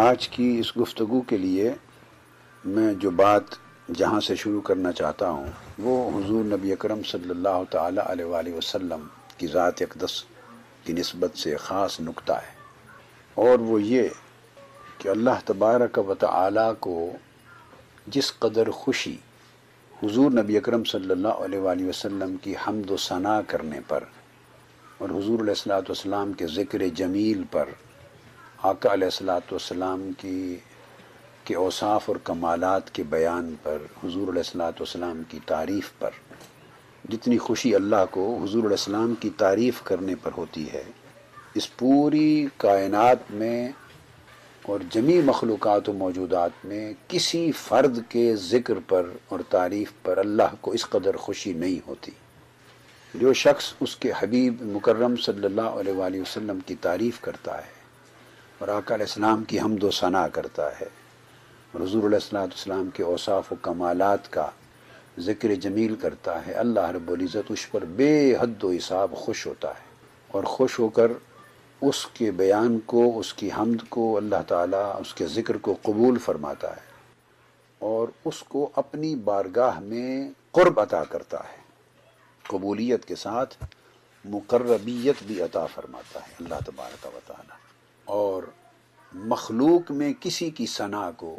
आज की इस गुफ्तगु के लिए मैं जो बात जहाँ से शुरू करना चाहता हूँ वो हुजूर नबी अकरम सल्लल्लाहु अलैहि वसल्लम की ज़ात अकदस की नस्बत से ख़ास नुक्ता है और वो ये कि अल्लाह तबारक व ताली को जिस कदर खुशी हुजूर नबी अकरम सल्लल्लाहु अलैहि वसल्लम की हमदना सना करने पर और हुजूर सलाम के ज़िक्र जमील पर आका सलाम की के औसाफ और कमालत के बयान पर हजूर सलाम की तारीफ़ पर जितनी खुशी अल्लाह को हजूर सलाम की तारीफ़ करने पर होती है इस पूरी कायनात में और जमी मखलूक़ व मौजूदात में किसी फ़र्द के ज़िक्र पर और तारीफ़ पर अल्लाह को इस कदर खुशी नहीं होती जो शख्स उसके हबीब मुकर्रम सल्लल्लाहु अलैहि वसल्लम की तारीफ़ करता है और आकाम की दो सना करता है सलाम के औसाफ व कमालत का ज़िक्र जमील करता है अल्लाह रबुल्ज़त उस पर बेहद हिसाब खुश होता है और खुश होकर उसके बयान को उसकी हमद को अल्लाह ताला उसके ज़िक्र को कबूल फरमाता है और उसको अपनी बारगाह में क़ुरब अता करता है कबूलियत के साथ मुकरबियत भी अता फरमाता है अल्लाह तबारक वाली और मखलूक में किसी की सना को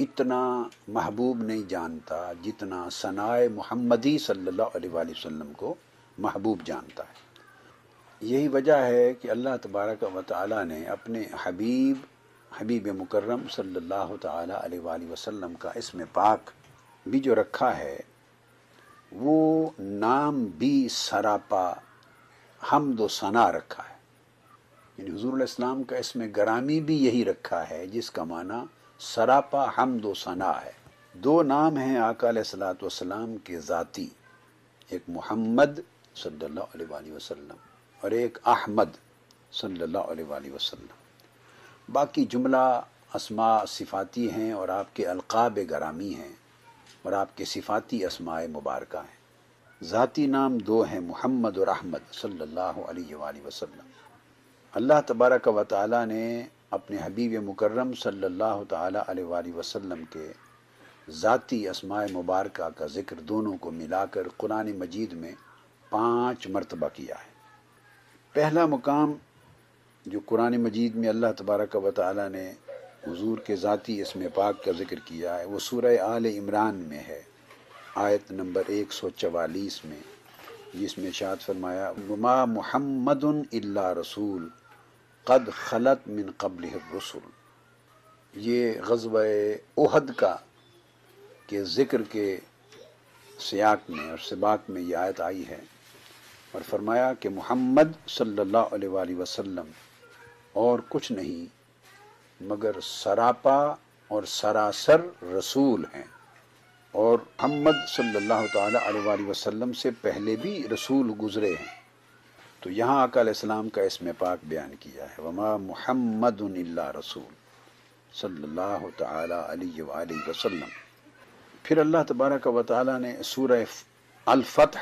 इतना महबूब नहीं जानता जितना सनाए मुहम्मदी सल्लल्लाहु अलैहि वसल्लम को महबूब जानता है यही वजह है कि अल्लाह तबारक व ताली ने अपने हबीब हबीब मुकर्रम सल्लल्लाहु अलैहि वसल्लम का इसमें पाक भी जो रखा है वो नाम भी सरापा हमदो सना रखा है यानी हजूर इस्लाम का इसमें गरामी भी यही रखा है जिसका माना सरापा हम दो सना है दो नाम हैं आकाल वसलाम के ज़ाती एक मोहम्मद सल्ला वसलम और एक अहमद सल्ला वसम बाकी जुमला असमा सिफाती हैं और आपके अलकाब गरामी हैं और आपके सिफाती असमाय मुबारक हैं ज़ाती नाम दो हैं मोहम्मद और अहमद सल्ला वसलम वसल्लम अल्लाह तबारक व ताली ने अपने हबीब मुकर्रम सल्ला अलैहि के ज़ाती असमाय मुबारक का ज़िक्र दोनों को मिलाकर कुरान मजीद में पाँच मरतबा किया है पहला मुकाम जो कुरान मजीद में अल्लाह तबारक व ताली ने हज़ूर के ज़ाती इसम पाक का ज़िक्र किया है वह सूर्य आल इमरान में है आयत नंबर एक सौ चवालीस में जिसमें शाद फरमाया मा महमद रसूल कद खलत मिन कबल रसुल ये गजब उहद का के ज़िक्र के सियाक में और सिबाक में ये आयत आई है और फरमाया कि मोहम्मद सल्लल्लाहु अलैहि वसल्लम और कुछ नहीं मगर सरापा और सरासर रसूल हैं और मोहम्मद सल्लल्लाहु अलैहि वसल्लम से पहले भी रसूल गुज़रे हैं तो यहाँ अकाम का इसमें पाक बयान किया है वमा मोहम्मद रसूल सल्ला वसल्लम फिर अल्लाह तबारक व ताली ने सूर अलफ़त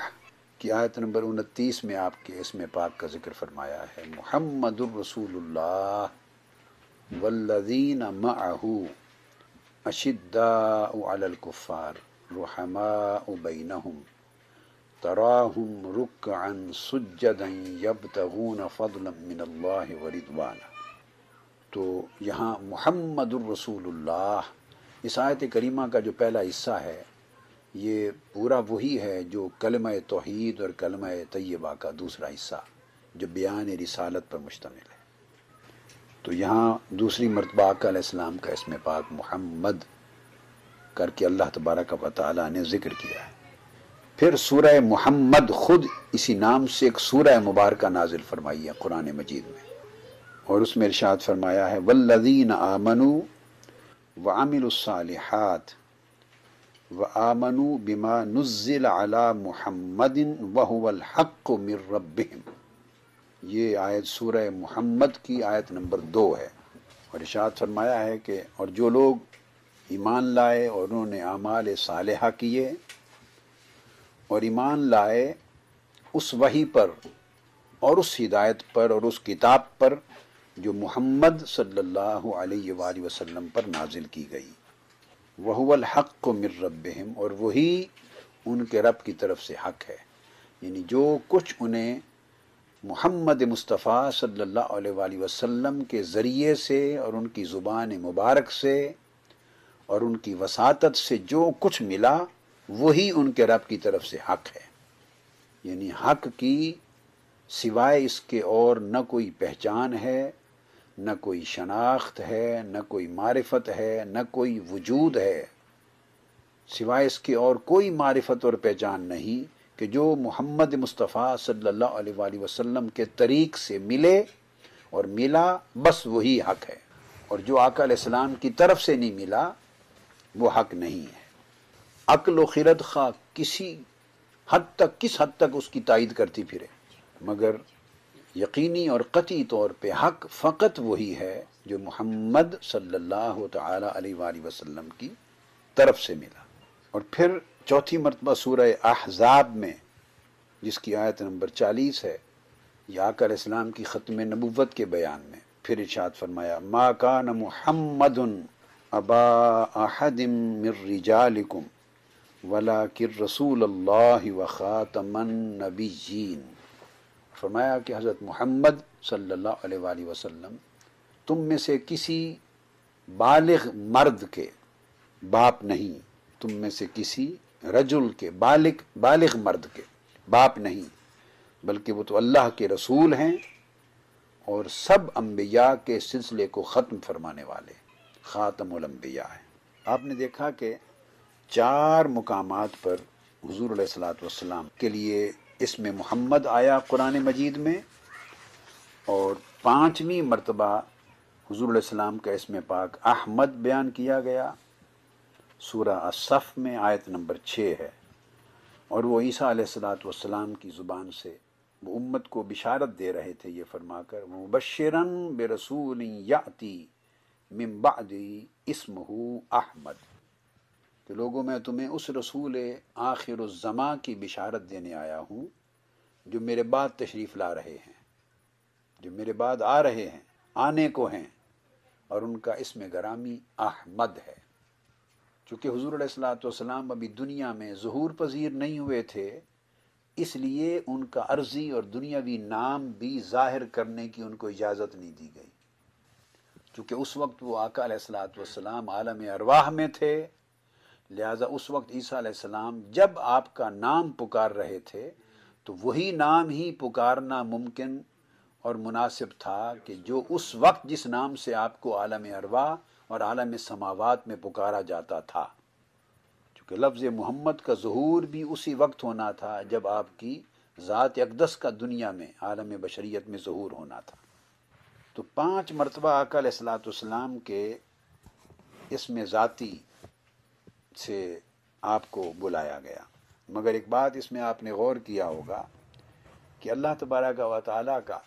की आयत नंबर उनतीस में आपके इसमें पाक का जिक्र फरमाया है मोहम्मद रसूलुल्लाह वल्लज़ीन माहू अशिद्दा अलकुफ़ार रहमा तराहुम रुक अन सुजदन यबतगून फ़दलम मिनल्लाह वरिदवाना तो यहाँ मोहम्मद रसूलुल्लाह इस आयत करीमा का जो पहला हिस्सा है ये पूरा वही है जो कलम तोहद और कलम तय्यबा का दूसरा हिस्सा जो बयान रिसालत पर मुश्तमिल है तो यहाँ दूसरी मरतबा अकाम का इसमें पाक मोहम्मद करके अल्लाह तबारक वाली ने ज़िक्र किया है फिर सूरह मोहम्मद खुद इसी नाम से एक सूरह मुबारक नाजिल फरमाई है कुरान मजीद में और उसमें इर्शाद फरमाया है वल्लदीन आमनु व आमिलसालहत व आमनु बिमा नज़िल अला मुहम्मदिन वहुवल हक़ ये आयत सूरह मोहम्मद की आयत नंबर दो है और इर्शाद फरमाया है कि और जो लोग ईमान लाए और उन्होंने आमाल साल किए और ईमान लाए उस वही पर और उस हिदायत पर और उस किताब पर जो मोहम्मद सल्लल्लाहु अलैहि वसल्लम पर नाजिल की गई वहुवल हक को मिर रबहम और वही उनके रब की तरफ से हक है यानी जो कुछ उन्हें मोहम्मद मुस्तफ़ा सल्लल्लाहु अलैहि वसल्लम के ज़रिए से और उनकी ज़ुबान मुबारक से और उनकी वसात से जो कुछ मिला वही उनके रब की तरफ से हक है यानी हक की सिवाय इसके और न कोई पहचान है न कोई शनाख्त है न कोई मारिफत है न कोई वजूद है सिवाय इसके और कोई मारिफत और पहचान नहीं कि जो मोहम्मद मुस्तफ़ा सल्लल्लाहु अलैहि वसल्लम के तरीक़ से मिले और मिला बस वही हक है और जो आका आकाम की तरफ से नहीं मिला वो हक नहीं है अक्ल व खिरत खा किसी हद तक किस हद तक उसकी तायद करती फिरे मगर यकीनी और कती तौर पे हक फ़कत वही है जो मोहम्मद सल्लल्लाहु अलैहि वसल्लम की तरफ से मिला और फिर चौथी मरतबा सूरह अहजाब में जिसकी आयत नंबर चालीस है याकर इस्लाम की ख़त्म नबूवत के बयान में फिर इशाद फरमाया मा कान मोहम्मद अबा अहदम रिजालिकुम वला किर रसूल अल्लाह व वख़ातमनबीन फरमाया कि हज़रत मोहम्मद सल्लल्लाहु अलैहि वसल्लम तुम में से किसी बालिग मर्द के बाप नहीं तुम में से किसी रजुल के बालिग बालिग मर्द के बाप नहीं बल्कि वो तो अल्लाह के रसूल हैं और सब अम्बिया के सिलसिले को ख़त्म फरमाने वाले ख़ातमबिया हैं आपने देखा कि चार मुकाम पर हजूर सलाम के लिए इसमें मोहम्मद आया कुरान मजीद में और पाँचवीं मरतबा हजूर सलाम का इसमें पाक अहमद बयान किया गया सूरा असफ़ में आयत नंबर छः है और वो ईसा सलाम की ज़ुबान से वो उम्मत को बिशारत दे रहे थे ये फरमाकर मुबशरन बेरसूल याती मिम्बादी इसमहू अहमद तो लोगों मैं तुम्हें उस रसूल आखिर ज़मा की बिशारत देने आया हूँ जो मेरे बाद तशरीफ़ ला रहे हैं जो मेरे बाद आ रहे हैं आने को हैं और उनका इसमें गरामी अहमद है चूँकि हजूर सलाम अभी दुनिया में जहूर पजीर नहीं हुए थे इसलिए उनका अर्जी और दुनियावी नाम भी जाहिर करने की उनको इजाज़त नहीं दी गई चूँकि उस वक्त वो आका सलाम आलम अरवाह में थे लिहाजा उस वक्त ईसा सलाम जब आपका नाम पुकार रहे थे तो वही नाम ही पुकारना मुमकिन और मुनासिब था कि जो उस वक्त जिस नाम से आपको आलम अरवा और आलम समावात में पुकारा जाता था चूँकि लफ्ज़ मोहम्मद का जहूर भी उसी वक्त होना था जब आपकी ज़ात अकदस का दुनिया में आलम बशरीत में जहूर होना था तो पाँच मरतबा अकल असलातम के इसमें ज़ाती से आपको बुलाया गया मगर एक बात इसमें आपने गौर किया होगा कि अल्लाह तबारक व ताली का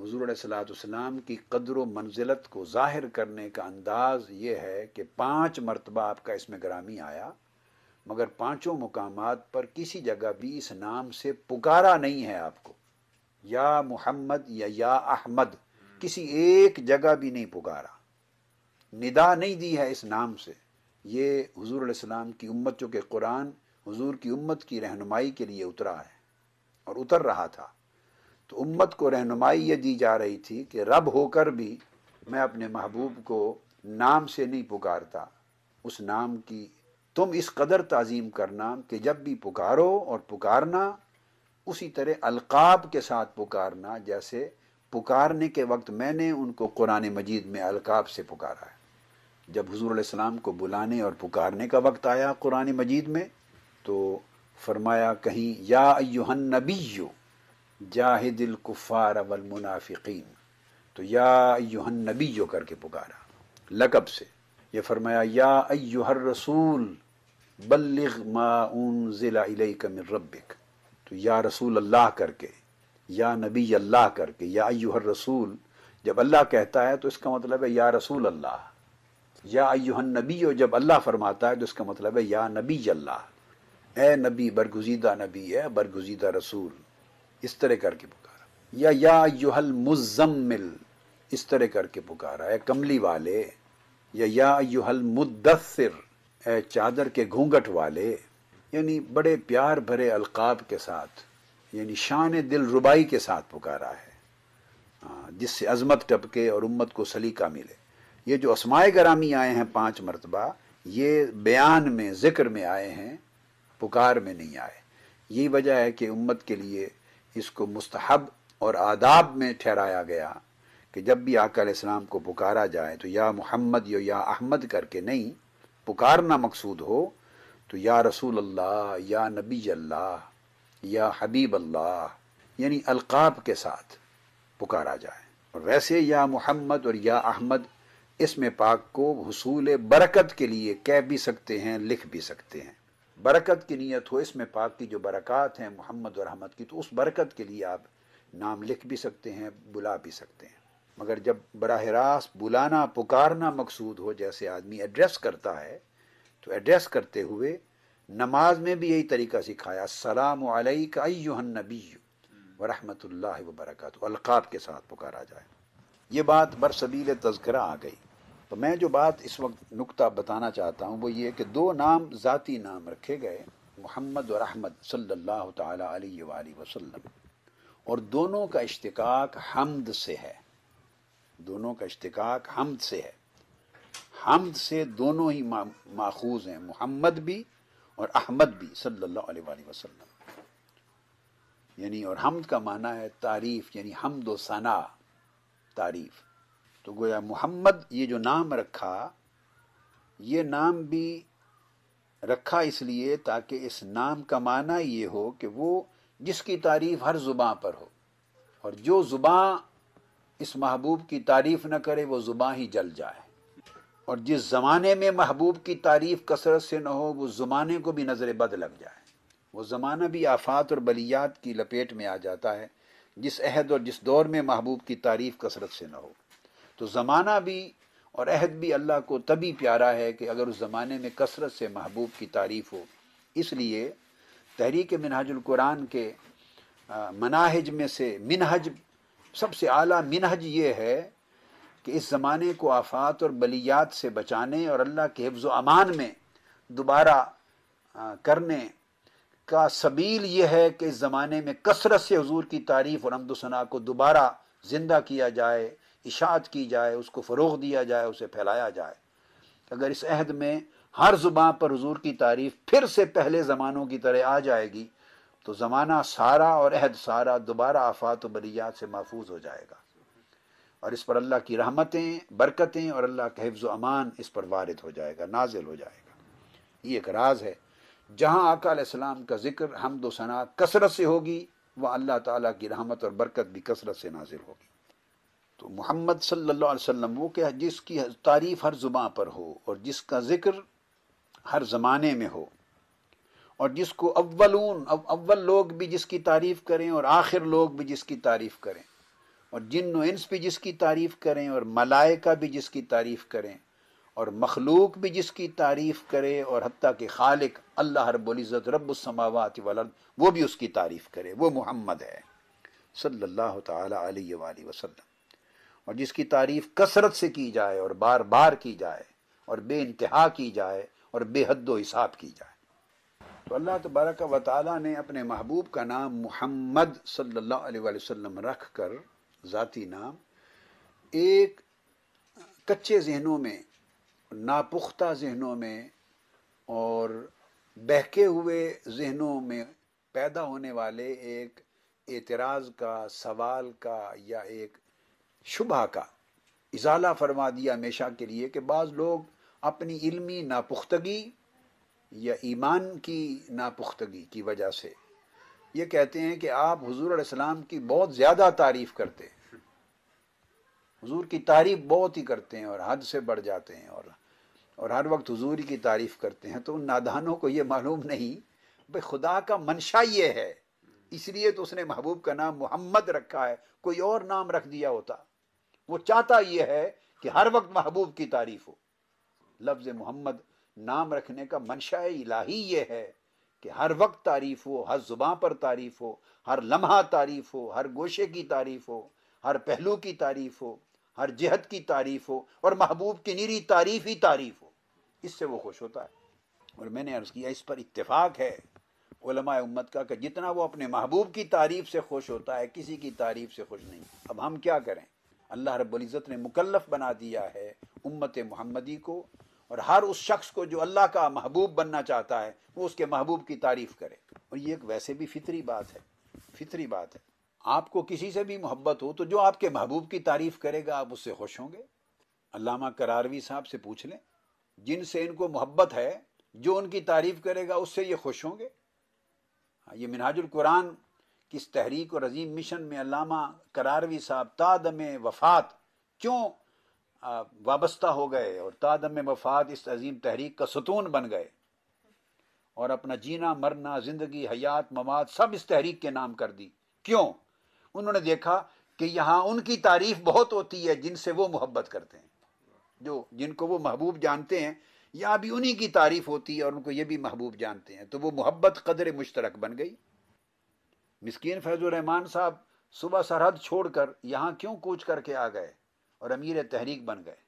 हजूर सलाम की कदर व मंजिलत को ज़ाहिर करने का अंदाज़ ये है कि पाँच मरतबा आपका इसमें ग्रामी आया मगर पाँचों मुकाम पर किसी जगह भी इस नाम से पुकारा नहीं है आपको या मोहम्मद या या अहमद किसी एक जगह भी नहीं पुकारा निदा नहीं दी है इस नाम से ये हजूर सलाम की उम्मत जो कि कुरान हुजूर की उम्मत की रहनुमाई के लिए उतरा है और उतर रहा था तो उम्मत को रहनुमाई ये दी जा रही थी कि रब होकर भी मैं अपने महबूब को नाम से नहीं पुकारता उस नाम की तुम इस कदर तज़ीम करना कि जब भी पुकारो और पुकारना उसी तरह अलकाब के साथ पुकारना जैसे पुकारने के वक्त मैंने उनको कुरान मजीद में अलकाब से पुकारा है जब हजूर सलाम को बुलाने और पुकारने का वक्त आया कुरान मजीद में तो फरमाया कहीं या युहन नबी जाहिदिल कुफ़ार अवल मुनाफिकीन तो या युहन नबी यो करके पुकारा लकब से ये फरमाया या अयुहर रसूल बल्लिग माउन ज़िला मिन रबिक तो या रसूल अल्लाह करके या नबी अल्लाह करके या अयुहर रसूल जब अल्लाह कहता है तो इसका मतलब है या रसूल अल्लाह या अयुहन नबी जब अल्लाह फरमाता है तो इसका मतलब है या नबी अल्लाह ए नबी बरगुजीदा नबी है बरगुजीदा रसूल इस तरह करके पुकारा या या युहल मुजम्मिल इस तरह करके पुकारा है कमली वाले या या युहल मुद्दसर ए चादर के घूंघट वाले यानी बड़े प्यार भरे अलकाब के साथ यानी शान दिल रुबाई के साथ पुकारा है हाँ, जिससे अजमत टपके और उम्मत को सलीका मिले ये जो असमाय ग्रामी आए हैं पांच मरतबा ये बयान में ज़िक्र में आए हैं पुकार में नहीं आए यही वजह है कि उम्मत के लिए इसको मुस्तहब और आदाब में ठहराया गया कि जब भी आकल इस्लाम को पुकारा जाए तो या मोहम्मद यो या अहमद करके नहीं पुकारना मकसूद हो तो या रसूल अल्लाह या नबी अल्लाह या हबीब अल्लाह यानी अलकाब के साथ पुकारा जाए और वैसे या मोहम्मद और या अहमद इसमें पाक को हसूल बरकत के लिए कह भी सकते हैं लिख भी सकते हैं बरकत की नीयत हो इसमें पाक की जो बरक़ात हैं मोहम्मद और अहमद की तो उस बरकत के लिए आप नाम लिख भी सकते हैं बुला भी सकते हैं मगर जब बरह रास्त बुलाना पुकारना मकसूद हो जैसे आदमी एड्रेस करता है तो एड्रेस करते हुए नमाज में भी यही तरीका सिखाया सलाम अयुहन नबी वरहमत ला वबरकत अलकाब के साथ पुकारा जाए ये बात बरसबील तस्करा आ गई तो मैं जो बात इस वक्त नुकता बताना चाहता हूँ वो ये कि दो नाम ज़ाती नाम रखे गए मोहम्मद और अहमद सल्लल्लाहु अलैहि वसल्लम और दोनों का इश्तिकाक हमद से है दोनों का इश्तिकाक हमद से है हमद से दोनों ही माखूज हैं मोहम्मद भी और अहमद भी सल्ला अलैहि वसल्लम यानी और हमद का माना है तारीफ़ यानी हमद तारीफ़ तो गोया मोहम्मद ये जो नाम रखा ये नाम भी रखा इसलिए ताकि इस नाम का माना ये हो कि वो जिसकी तारीफ़ हर जुबा पर हो और जो ज़ुबाँ इस महबूब की तारीफ़ न करे वो जुबा ही जल जाए और जिस ज़माने में महबूब की तारीफ़ कसरत से न हो वो जुमाने को भी नज़र बद लग जाए वो ज़माना भी आफात और बलियात की लपेट में आ जाता है जिस अहद और जिस दौर में महबूब की तारीफ़ कसरत से न हो तो ज़माना भी और अहद भी अल्लाह को तभी प्यारा है कि अगर उस ज़माने में कसरत से महबूब की तारीफ़ हो इसलिए तहरीक मिनहजुल्कुरान के मनाहज में से मिनहज सबसे आला मिनहज ये है कि इस ज़माने को आफात और बलियात से बचाने और अल्लाह के हिफ्ज़ अमान में दोबारा करने का सबील यह है कि इस ज़माने में कसरत से हजूर की तारीफ़ और हमदोसना को दोबारा ज़िंदा किया जाए इशात की जाए उसको फ़रोग दिया जाए उसे फैलाया जाए अगर इस अहद में हर ज़ुबान पर हजूर की तारीफ़ फिर से पहले ज़मानों की तरह आ जाएगी तो ज़माना सारा और अहद सारा दोबारा आफात बरियात से महफूज हो जाएगा और इस पर अल्लाह की रहमतें बरकतें और अल्लाह के हिफ्ज़ अमान इस पर वारद हो जाएगा नाजिल हो जाएगा ये एक राज है जहाँ आकाम का जिक्र सना कसरत से होगी वह अल्लाह ताली की रहमत और बरकत भी कसरत से नाजिल होगी तो मोहम्मद सल्ला वसम वो क्या जिसकी तारीफ़ हर जुबा पर हो और जिसका ज़िक्र हर ज़माने में हो और जिसको अव्वलून अव, अव्वल लोग भी जिसकी तारीफ़ करें और आखिर लोग भी जिसकी तारीफ़ करें और जिन इंस भी जिसकी तारीफ़ करें और मलाइका भी जिसकी तारीफ़ करें और मखलूक भी जिसकी तारीफ़ करे और हती के खालिक अल्लाह रबुल्ज़त रबात वाल वो भी उसकी तारीफ़ करे वो मोहम्मद है सल्ला तसलम और जिसकी तारीफ कसरत से की जाए और बार बार की जाए और बे इंतहा की जाए और बेहद हिसाब की जाए तो अल्लाह तबारक व ताली ने अपने महबूब का नाम मोहम्मद सल्लल्लाहु अलैहि वसल्लम रख कर ज़ाती नाम एक कच्चे जहनों में नापुख्ता जहनों में और बहके हुए जहनों में पैदा होने वाले एक एतराज़ का सवाल का या एक शुबा का इजाला फरमा दिया हमेशा के लिए कि बाज़ लोग अपनी इल्मी नापुख्तगी या ईमान की नापुख्तगी की वजह से ये कहते हैं कि आप हजूर सलाम की बहुत ज़्यादा तारीफ़ करते हैं हजूर की तारीफ बहुत ही करते हैं और हद से बढ़ जाते हैं और और हर वक्त हजूरी की तारीफ करते हैं तो उन नादानों को ये मालूम नहीं भाई खुदा का मंशा ये है इसलिए तो उसने महबूब का नाम मोहम्मद रखा है कोई और नाम रख दिया होता वो चाहता यह है कि हर वक्त महबूब की तारीफ हो लफ्ज मोहम्मद नाम रखने का मंशा इलाही यह है कि हर वक्त तारीफ हो हर जुबा पर तारीफ हो हर लम्हा तारीफ हो हर गोशे की तारीफ हो हर पहलू की तारीफ हो हर जहत की तारीफ हो और महबूब की निरी तारीफ ही तारीफ हो इससे वो खुश होता है और मैंने अर्ज़ किया इस पर इतफाक है उम्मत का कि जितना वो अपने महबूब की तारीफ से खुश होता है किसी की तारीफ से खुश नहीं अब हम क्या करें अल्लाह रबुल्ज़त ने मुकलफ बना दिया है उम्मत महमदी को और हर उस शख्स को जो अल्लाह का महबूब बनना चाहता है वो उसके महबूब की तारीफ़ करे और ये एक वैसे भी फितरी बात है फितरी बात है आपको किसी से भी मोहब्बत हो तो जो आपके महबूब की तारीफ़ करेगा आप उससे खुश होंगे अलामा करारवी साहब से पूछ लें जिनसे इनको मोहब्बत है जो उनकी तारीफ़ करेगा उससे ये खुश होंगे हाँ, ये मिनाजुल कुरान कि इस तहरीक और अजीम मिशन में अलामा करारवी साहब तादम वफात क्यों वाबस्ता हो गए और तादम वफात इस अजीम तहरीक का सतून बन गए और अपना जीना मरना ज़िंदगी हयात ममाद सब इस तहरीक के नाम कर दी क्यों उन्होंने देखा कि यहाँ उनकी तारीफ बहुत होती है जिनसे वो मोहब्बत करते हैं जो जिनको वो महबूब जानते हैं या भी उन्हीं की तारीफ होती है और उनको ये भी महबूब जानते हैं तो वो मोहब्बत कदर मुश्तरक बन गई मिसकीन फैज़ुलरहमान साहब सुबह सरहद छोड़कर यहाँ क्यों कूच करके आ गए और अमीर तहरीक बन गए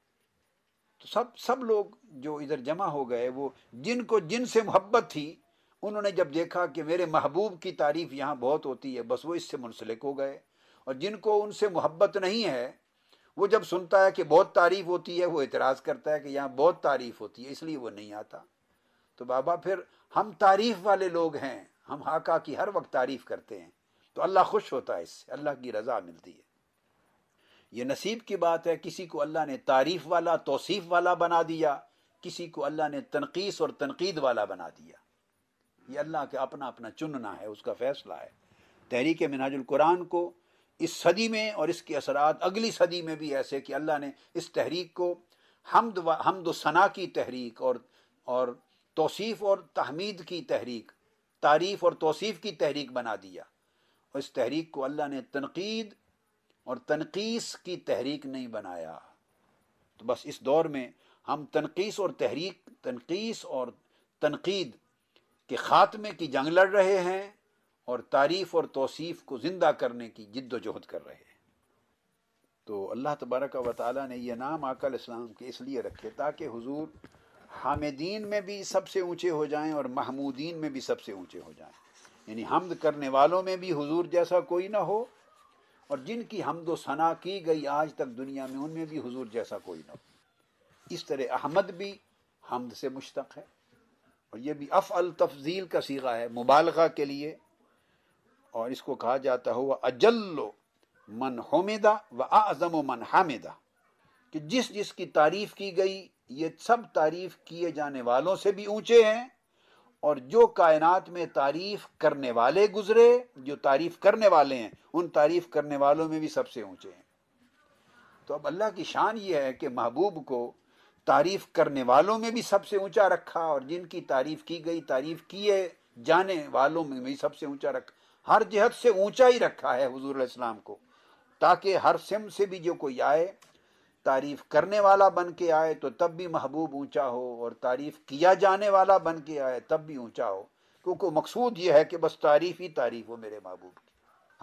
तो सब सब लोग जो इधर जमा हो गए वो जिनको जिन से मोहब्बत थी उन्होंने जब देखा कि मेरे महबूब की तारीफ़ यहाँ बहुत होती है बस वो इससे मुंसलिक हो गए और जिनको उनसे मोहब्बत नहीं है वो जब सुनता है कि बहुत तारीफ़ होती है वो एतराज़ करता है कि यहाँ बहुत तारीफ़ होती है इसलिए वो नहीं आता तो बाबा फिर हम तारीफ़ वाले लोग हैं हम हाका की हर वक्त तारीफ करते हैं तो अल्लाह खुश होता है इससे अल्लाह की रज़ा मिलती है ये नसीब की बात है किसी को अल्लाह ने तारीफ़ वाला तोसीफ़ वाला बना दिया किसी को अल्लाह ने तनकीस और तनकीद वाला बना दिया ये अल्लाह का अपना अपना चुनना है उसका फ़ैसला है तहरीक मिनाजुल कुरान को इस सदी में और इसके असरात अगली सदी में भी ऐसे कि अल्लाह ने इस तहरीक को हमद हमद की तहरीक और और तोसीफ़ और तहमीद की तहरीक तारीफ़ और तोसीफ़ की तहरीक बना दिया और इस तहरीक को अल्लाह ने तनकीद और तनकीस की तहरीक नहीं बनाया तो बस इस दौर में हम तनकीस और तहरीक तनकीस और तनकीद के ख़ात्मे की जंग लड़ रहे हैं और तारीफ़ और तोसीफ़ को ज़िंदा करने की जिद्दोजहद कर रहे हैं तो अल्लाह तबारक व ताली ने यह नाम आकल इस्लाम के इसलिए रखे ताकि हुजूर हामिदीन में भी सबसे ऊंचे हो जाएं और महमूदीन में भी सबसे ऊंचे हो जाएं यानी हमद करने वालों में भी हुजूर जैसा कोई ना हो और जिनकी हमदो सना की गई आज तक दुनिया में उनमें भी हुजूर जैसा कोई ना हो इस तरह अहमद भी हमद से मुश्तक है और यह भी अफ़ अल तफजील का सीगा है मुबालगा के लिए और इसको कहा जाता हुआ अजल्लो मन होमेदा व आज़म मन हामिदा कि जिस जिस की तारीफ़ की गई ये सब तारीफ किए जाने वालों से भी ऊंचे हैं और जो कायनात में तारीफ करने वाले गुजरे जो तारीफ करने वाले हैं उन तारीफ करने वालों में भी सबसे ऊंचे हैं तो अब अल्लाह की शान यह है कि महबूब को तारीफ करने वालों में भी सबसे ऊंचा रखा और जिनकी तारीफ की गई तारीफ किए जाने वालों में भी सबसे ऊंचा रखा हर जहत से ऊंचा ही रखा है हजूर इस्लाम को ताकि हर सिम से भी जो कोई आए तारीफ करने वाला बन के आए तो तब भी महबूब ऊंचा हो और तारीफ किया जाने वाला बन के आए तब भी ऊंचा हो क्योंकि मकसूद यह है कि बस तारीफ ही तारीफ हो मेरे महबूब की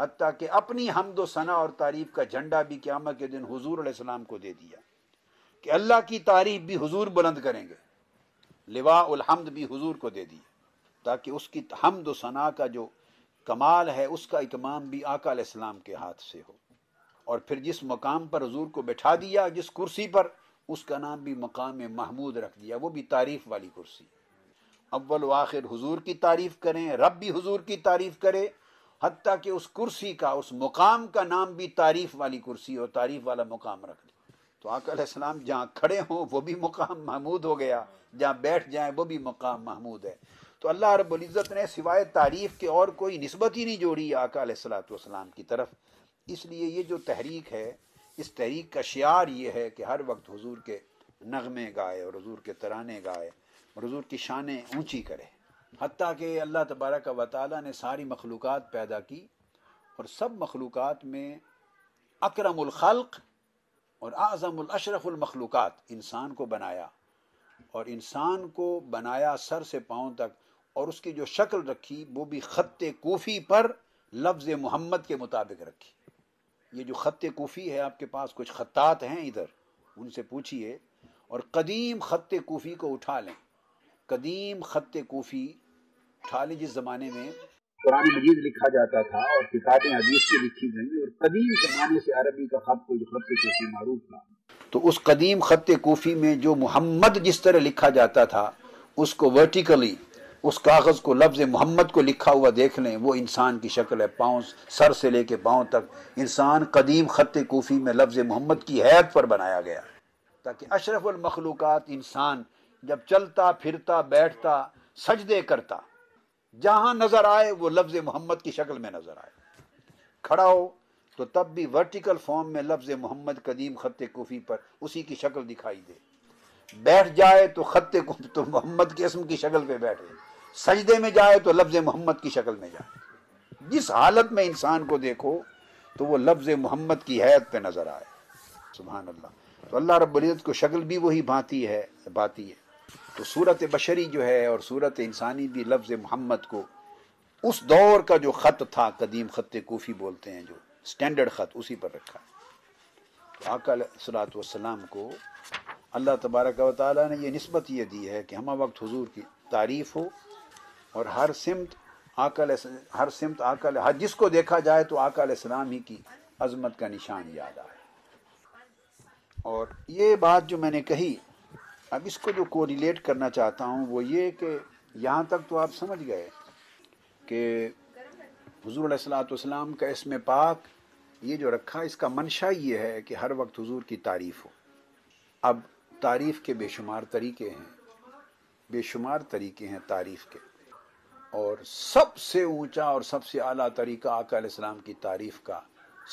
हती कि अपनी हमदोसना सना और तारीफ का झंडा भी क्यामत के दिन हजूर आसलम को दे दिया कि अल्लाह की तारीफ भी हजूर बुलंद करेंगे लिवा उलहमद भी हजूर को दे दिया ताकि उसकी हमद सना का जो कमाल है उसका इतमाम भी आकाम के हाथ से हो और फिर जिस मकाम पर हजूर को बैठा दिया जिस कुर्सी पर उसका नाम भी मकाम महमूद रख दिया वो भी तारीफ वाली कुर्सी अव्वल आखिर हजूर की तारीफ करें रब भी हजूर की तारीफ करे हती कि उस कुर्सी का उस मुकाम का नाम भी तारीफ वाली कुर्सी और तारीफ वाला मुकाम रख दे तो आकलम जहाँ खड़े हों वो भी मुकाम महमूद हो गया जहाँ बैठ जाए वो भी मकाम महमूद है तो अल्लाह रबुल्ज़त ने सिवाय तारीफ़ के और कोई नस्बत ही नहीं जोड़ी आका सलाम की तरफ इसलिए ये जो तहरीक है इस तहरीक का शार ये है कि हर वक्त हजूर के नगमे गाए और हजूर के तराने गाए और हजूर की शानें ऊँची करे हती कि अल्लाह तबारक व ताली ने सारी मखलूक पैदा की और सब मखलूक में अक्रमखल्क और आज़मशरफुलमखलूक इंसान को बनाया और इंसान को बनाया सर से पाँव तक और उसकी जो शक्ल रखी वो भी ख़त कोफ़ी पर लफ्ज़ मोहम्मद के मुताबिक रखी ये जो ख़त कोफ़ी है आपके पास कुछ ख़त्तात हैं इधर उनसे पूछिए और कदीम ख़त कोफ़ी को उठा लें कदीम ख़त कोफ़ी उठा लें जिस ज़माने में कुरान मजीद लिखा जाता था और किताबें हदीस से लिखी गई और कदीम ज़माने से अरबी का ख़त को जो ख़त कोफ़ी मरूफ था तो उस कदीम ख़त कोफ़ी में जो मोहम्मद जिस तरह लिखा जाता था उसको वर्टिकली उस कागज़ को लफ्ज़ मोहम्मद को लिखा हुआ देख लें वो इंसान की शक्ल है पाँव सर से लेके पाँव तक इंसान कदीम ख़त कोफ़ी में लफ्ज़ मोहम्मद की हैत पर बनाया गया ताकि अशरफुलमखलूक इंसान जब चलता फिरता बैठता सजदे करता जहाँ नज़र आए वो लफ्ज़ मोहम्मद की शक्ल में नज़र आए खड़ा हो तो तब भी वर्टिकल फॉर्म में लफ्ज़ मोहम्मद कदीम ख़त कोफ़ी पर उसी की शक्ल दिखाई दे बैठ जाए तो ख़त तो मोहम्मद के इसम की शक्ल पे बैठ सजदे में जाए तो लफ्ज मोहम्मद की शक्ल में जाए जिस हालत में इंसान को देखो तो वो लफ्ज मोहम्मद की हैत पे नजर आए सुबह अल्लाह तो अल्लाह रब्ज़त को शक्ल भी वही भाती है भाती है तो सूरत बशरी जो है और सूरत इंसानी भी लफ्ज़ मोहम्मद को उस दौर का जो ख़त था कदीम ख़त कोफ़ी बोलते हैं जो स्टैंडर्ड ख़त उसी पर रखा है तो आकल सलात वसलाम को अल्लाह तबारक वाली ने यह नस्बत ये दी है कि हम वक्त हजूर की तारीफ़ हो और हर सिमत आकल हर सिमत आकल हर जिसको देखा जाए तो आकल इस्लाम ही की अजमत का निशान याद आए और ये बात जो मैंने कही अब इसको जो कोरिलेट करना चाहता हूँ वो ये कि यहाँ तक तो आप समझ गए कि हजूर सलाम का इसम पाक ये जो रखा इसका मंशा ये है कि हर वक्त हजूर की तारीफ़ हो अब तारीफ़ के बेशुमार तरीके हैं बेशुमार तरीके हैं तारीफ़ के और सबसे ऊंचा और सबसे आला तरीका आका इस्लाम की तारीफ का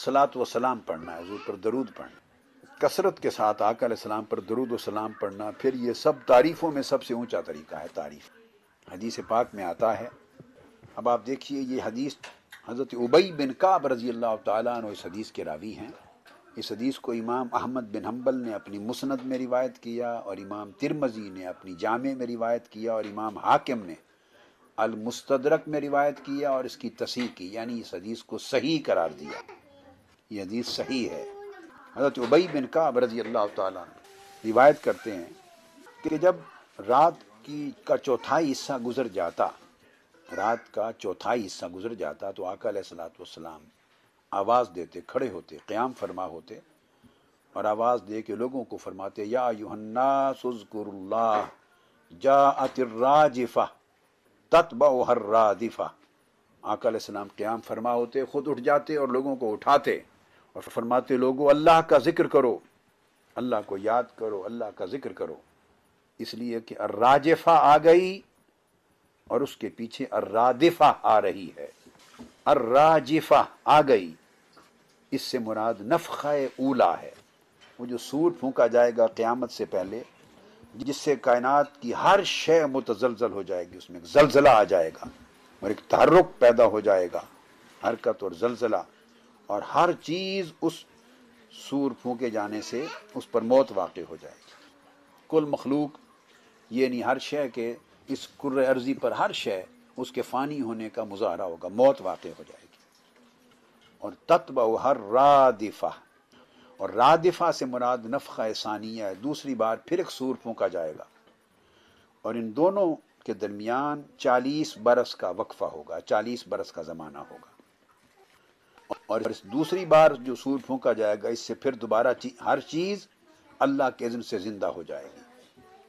सलात व सलाम पढ़ना है पर दरूद पढ़ना कसरत के साथ आका इस्लाम पर दरूद व सलाम पढ़ना फिर ये सब तारीफ़ों में सबसे ऊंचा तरीका है तारीफ हदीस पाक में आता है अब आप देखिए ये हदीस हज़रत उबई बिन काब रजी अल्लाह तु इस हदीस के रावी हैं इस हदीस को इमाम अहमद बिन हम्बल ने अपनी मुसनद में रिवायत किया और इमाम तिरमजी ने अपनी जामे में रिवायत किया और इमाम हाकिम ने अलमुस्तरक में रिवायत की है और इसकी तसीह की यानी इस हदीस को सही करार दिया ये हदीस सही है हजरत उबई बिन का रजी अल्लाह तवायत करते हैं कि जब रात की का चौथाई हिस्सा गुजर जाता रात का चौथाई हिस्सा गुजर जाता तो आका सलाम आवाज़ देते खड़े होते क़्याम फरमा होते और आवाज़ दे के लोगों को फरमाते या युहन्ना सुजकुरुल्लाह जा अतिर्राजिफ़ा तत्बहर दिफा आकल सलाम क्याम फरमा होते खुद उठ जाते और लोगों को उठाते और फरमाते लोगों अल्लाह का जिक्र करो अल्लाह को याद करो अल्लाह का जिक्र करो इसलिए कि अर्राजफा आ गई और उसके पीछे अर्रादिफा आ रही है अर्राजिफा आ गई इससे मुराद नफ़ा ऊला है वो जो सूर फूका जाएगा क़्यामत से पहले जिससे कायनात की हर शय मुतजलजल हो जाएगी उसमें जलजला आ जाएगा और एक तारुक पैदा हो जाएगा हरकत और जलजला और हर चीज़ उस सूर फूके जाने से उस पर मौत वाक़ हो जाएगी कुल मखलूक ये नहीं हर शय के इस कुर अर्जी पर हर शय उसके फ़ानी होने का मुजाहरा होगा मौत वाक़ हो जाएगी और तत्व हर रादिफ़ा और रादिफा से मुराद नफ़ सानिया है दूसरी बार फिर एक सूर फूका जाएगा और इन दोनों के दरमियान चालीस बरस का वक्फा होगा चालीस बरस का ज़माना होगा और इस दूसरी बार जो सूर फूका जाएगा इससे फिर दोबारा ची, हर चीज़ अल्लाह के इज़न से ज़िंदा हो जाएगी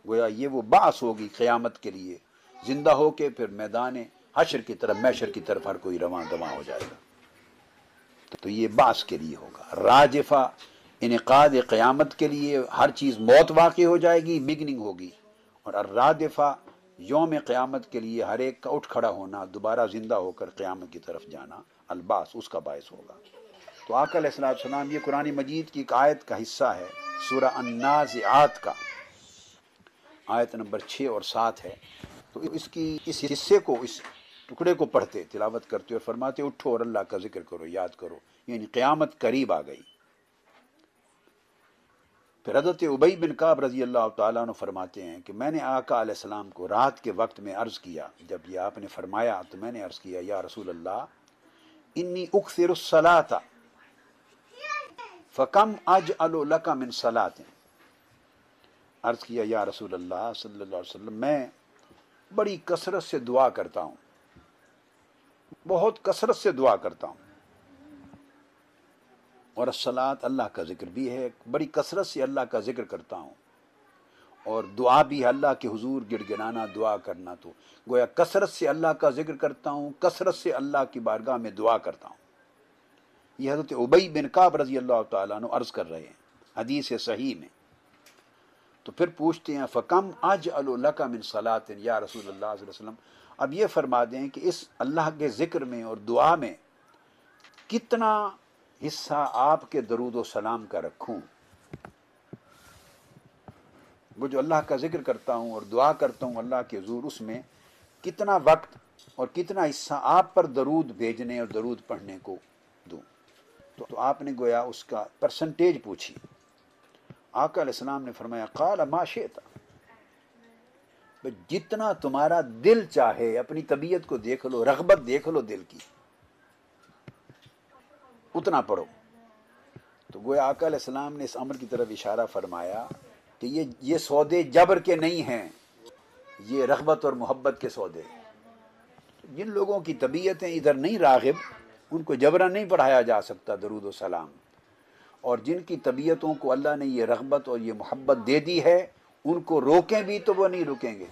गोया ये वो बास होगी क़्यामत के लिए ज़िंदा होके फिर मैदान हशर की तरफ मैशर की तरफ हर कोई रवा दवा हो जाएगा तो ये बास के लिए होगा राजफा इनकाद क़्यामत के लिए हर चीज़ मौत वाक़ हो जाएगी बिगनिंग होगी और दफ़ा योम क़्यामत के लिए हर एक का उठ खड़ा होना दोबारा ज़िंदा होकर क़्यामत की तरफ जाना अलबास उसका बायस होगा तो आकल सलाम ये कुरानी मजीद की एक आयत का हिस्सा है अन्नाज़ अन्नाज़ात का आयत नंबर छः और सात है तो इसकी इस हिस्से को इस टुकड़े को पढ़ते तिलावत करते और फरमाते उठो और अल्लाह का जिक्र करो याद करो यानी क़्यामत करीब आ गई फिर हज़रत उबई बिन काब रजी अल्लाह तु फरमाते हैं कि मैंने आका आसमाम को रात के वक्त में अर्ज़ किया जब ये आपने फरमाया तो मैंने अर्ज़ किया या रसूल अल्लाह इन्नी फिर था फ़कम अज अलोलका मिन सलात अर्ज़ किया या रसूल अल्लाह सल्ला मैं बड़ी कसरत से दुआ करता हूँ बहुत कसरत से दुआ करता हूँ और असलात अल्लाह का ज़िक्र भी है बड़ी कसरत से अल्लाह का ज़िक्र करता हूँ और दुआ भी है अल्लाह के हुजूर गिड़गिड़ाना दुआ करना तो गोया कसरत से अल्लाह का जिक्र करता हूँ कसरत से अल्लाह की बारगाह में दुआ करता हूँ यह हजरत उबई बिन काब रजी अल्लाह तु अर्ज़ कर रहे हैं हदीस सही में तो फिर पूछते हैं फ़कम आज अल्लाह मिन सलात या रसूल अल्लाम अब ये फरमा दें कि इस अल्लाह के ज़िक्र में और दुआ में कितना हिस्सा आपके दरूद सलाम का रखूं वो जो अल्लाह का जिक्र करता हूँ और दुआ करता हूँ अल्लाह के हजूर उसमें कितना वक्त और कितना हिस्सा आप पर दरूद भेजने और दरूद पढ़ने को दूं तो, तो आपने गोया उसका परसेंटेज पूछी आका इस्लाम ने फरमाया काल माशेता तो जितना तुम्हारा दिल चाहे अपनी तबीयत को देख लो रगबत देख लो दिल की उतना पढ़ो तो गोया आकल इस्लाम ने इस अमर की तरफ इशारा फरमाया कि ये ये सौदे जबर के नहीं हैं ये रगबत और मोहब्बत के सौदे जिन लोगों की तबीयतें इधर नहीं रागिब उनको जबरा नहीं पढ़ाया जा सकता दरुद सलाम और जिनकी तबीयतों को अल्लाह ने ये रगबत और ये मोहब्बत दे दी है उनको रोकें भी तो वो नहीं रुकेंगे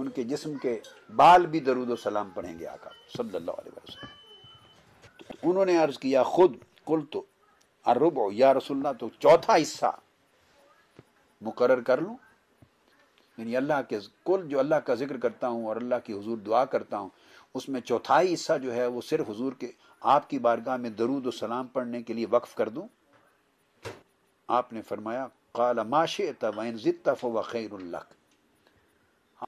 उनके जिस्म के बाल भी दरुद सलाम पढ़ेंगे आका सल्लल्लाहु अलैहि वसल्लम उन्होंने अर्ज किया खुद कुल तो अरुब या रसुल्ला तो चौथा हिस्सा मुकर कर लूँ यानी अल्लाह के कुल जो अल्लाह का जिक्र करता हूँ और अल्लाह की हजूर दुआ करता हूँ उसमें चौथाई हिस्सा जो है वो सिर्फ हजूर के आपकी बारगाह में दरूद और सलाम पढ़ने के लिए वक्फ कर दूँ आपने फरमाया काला माशे तवाइन ज़ित्ता व खैर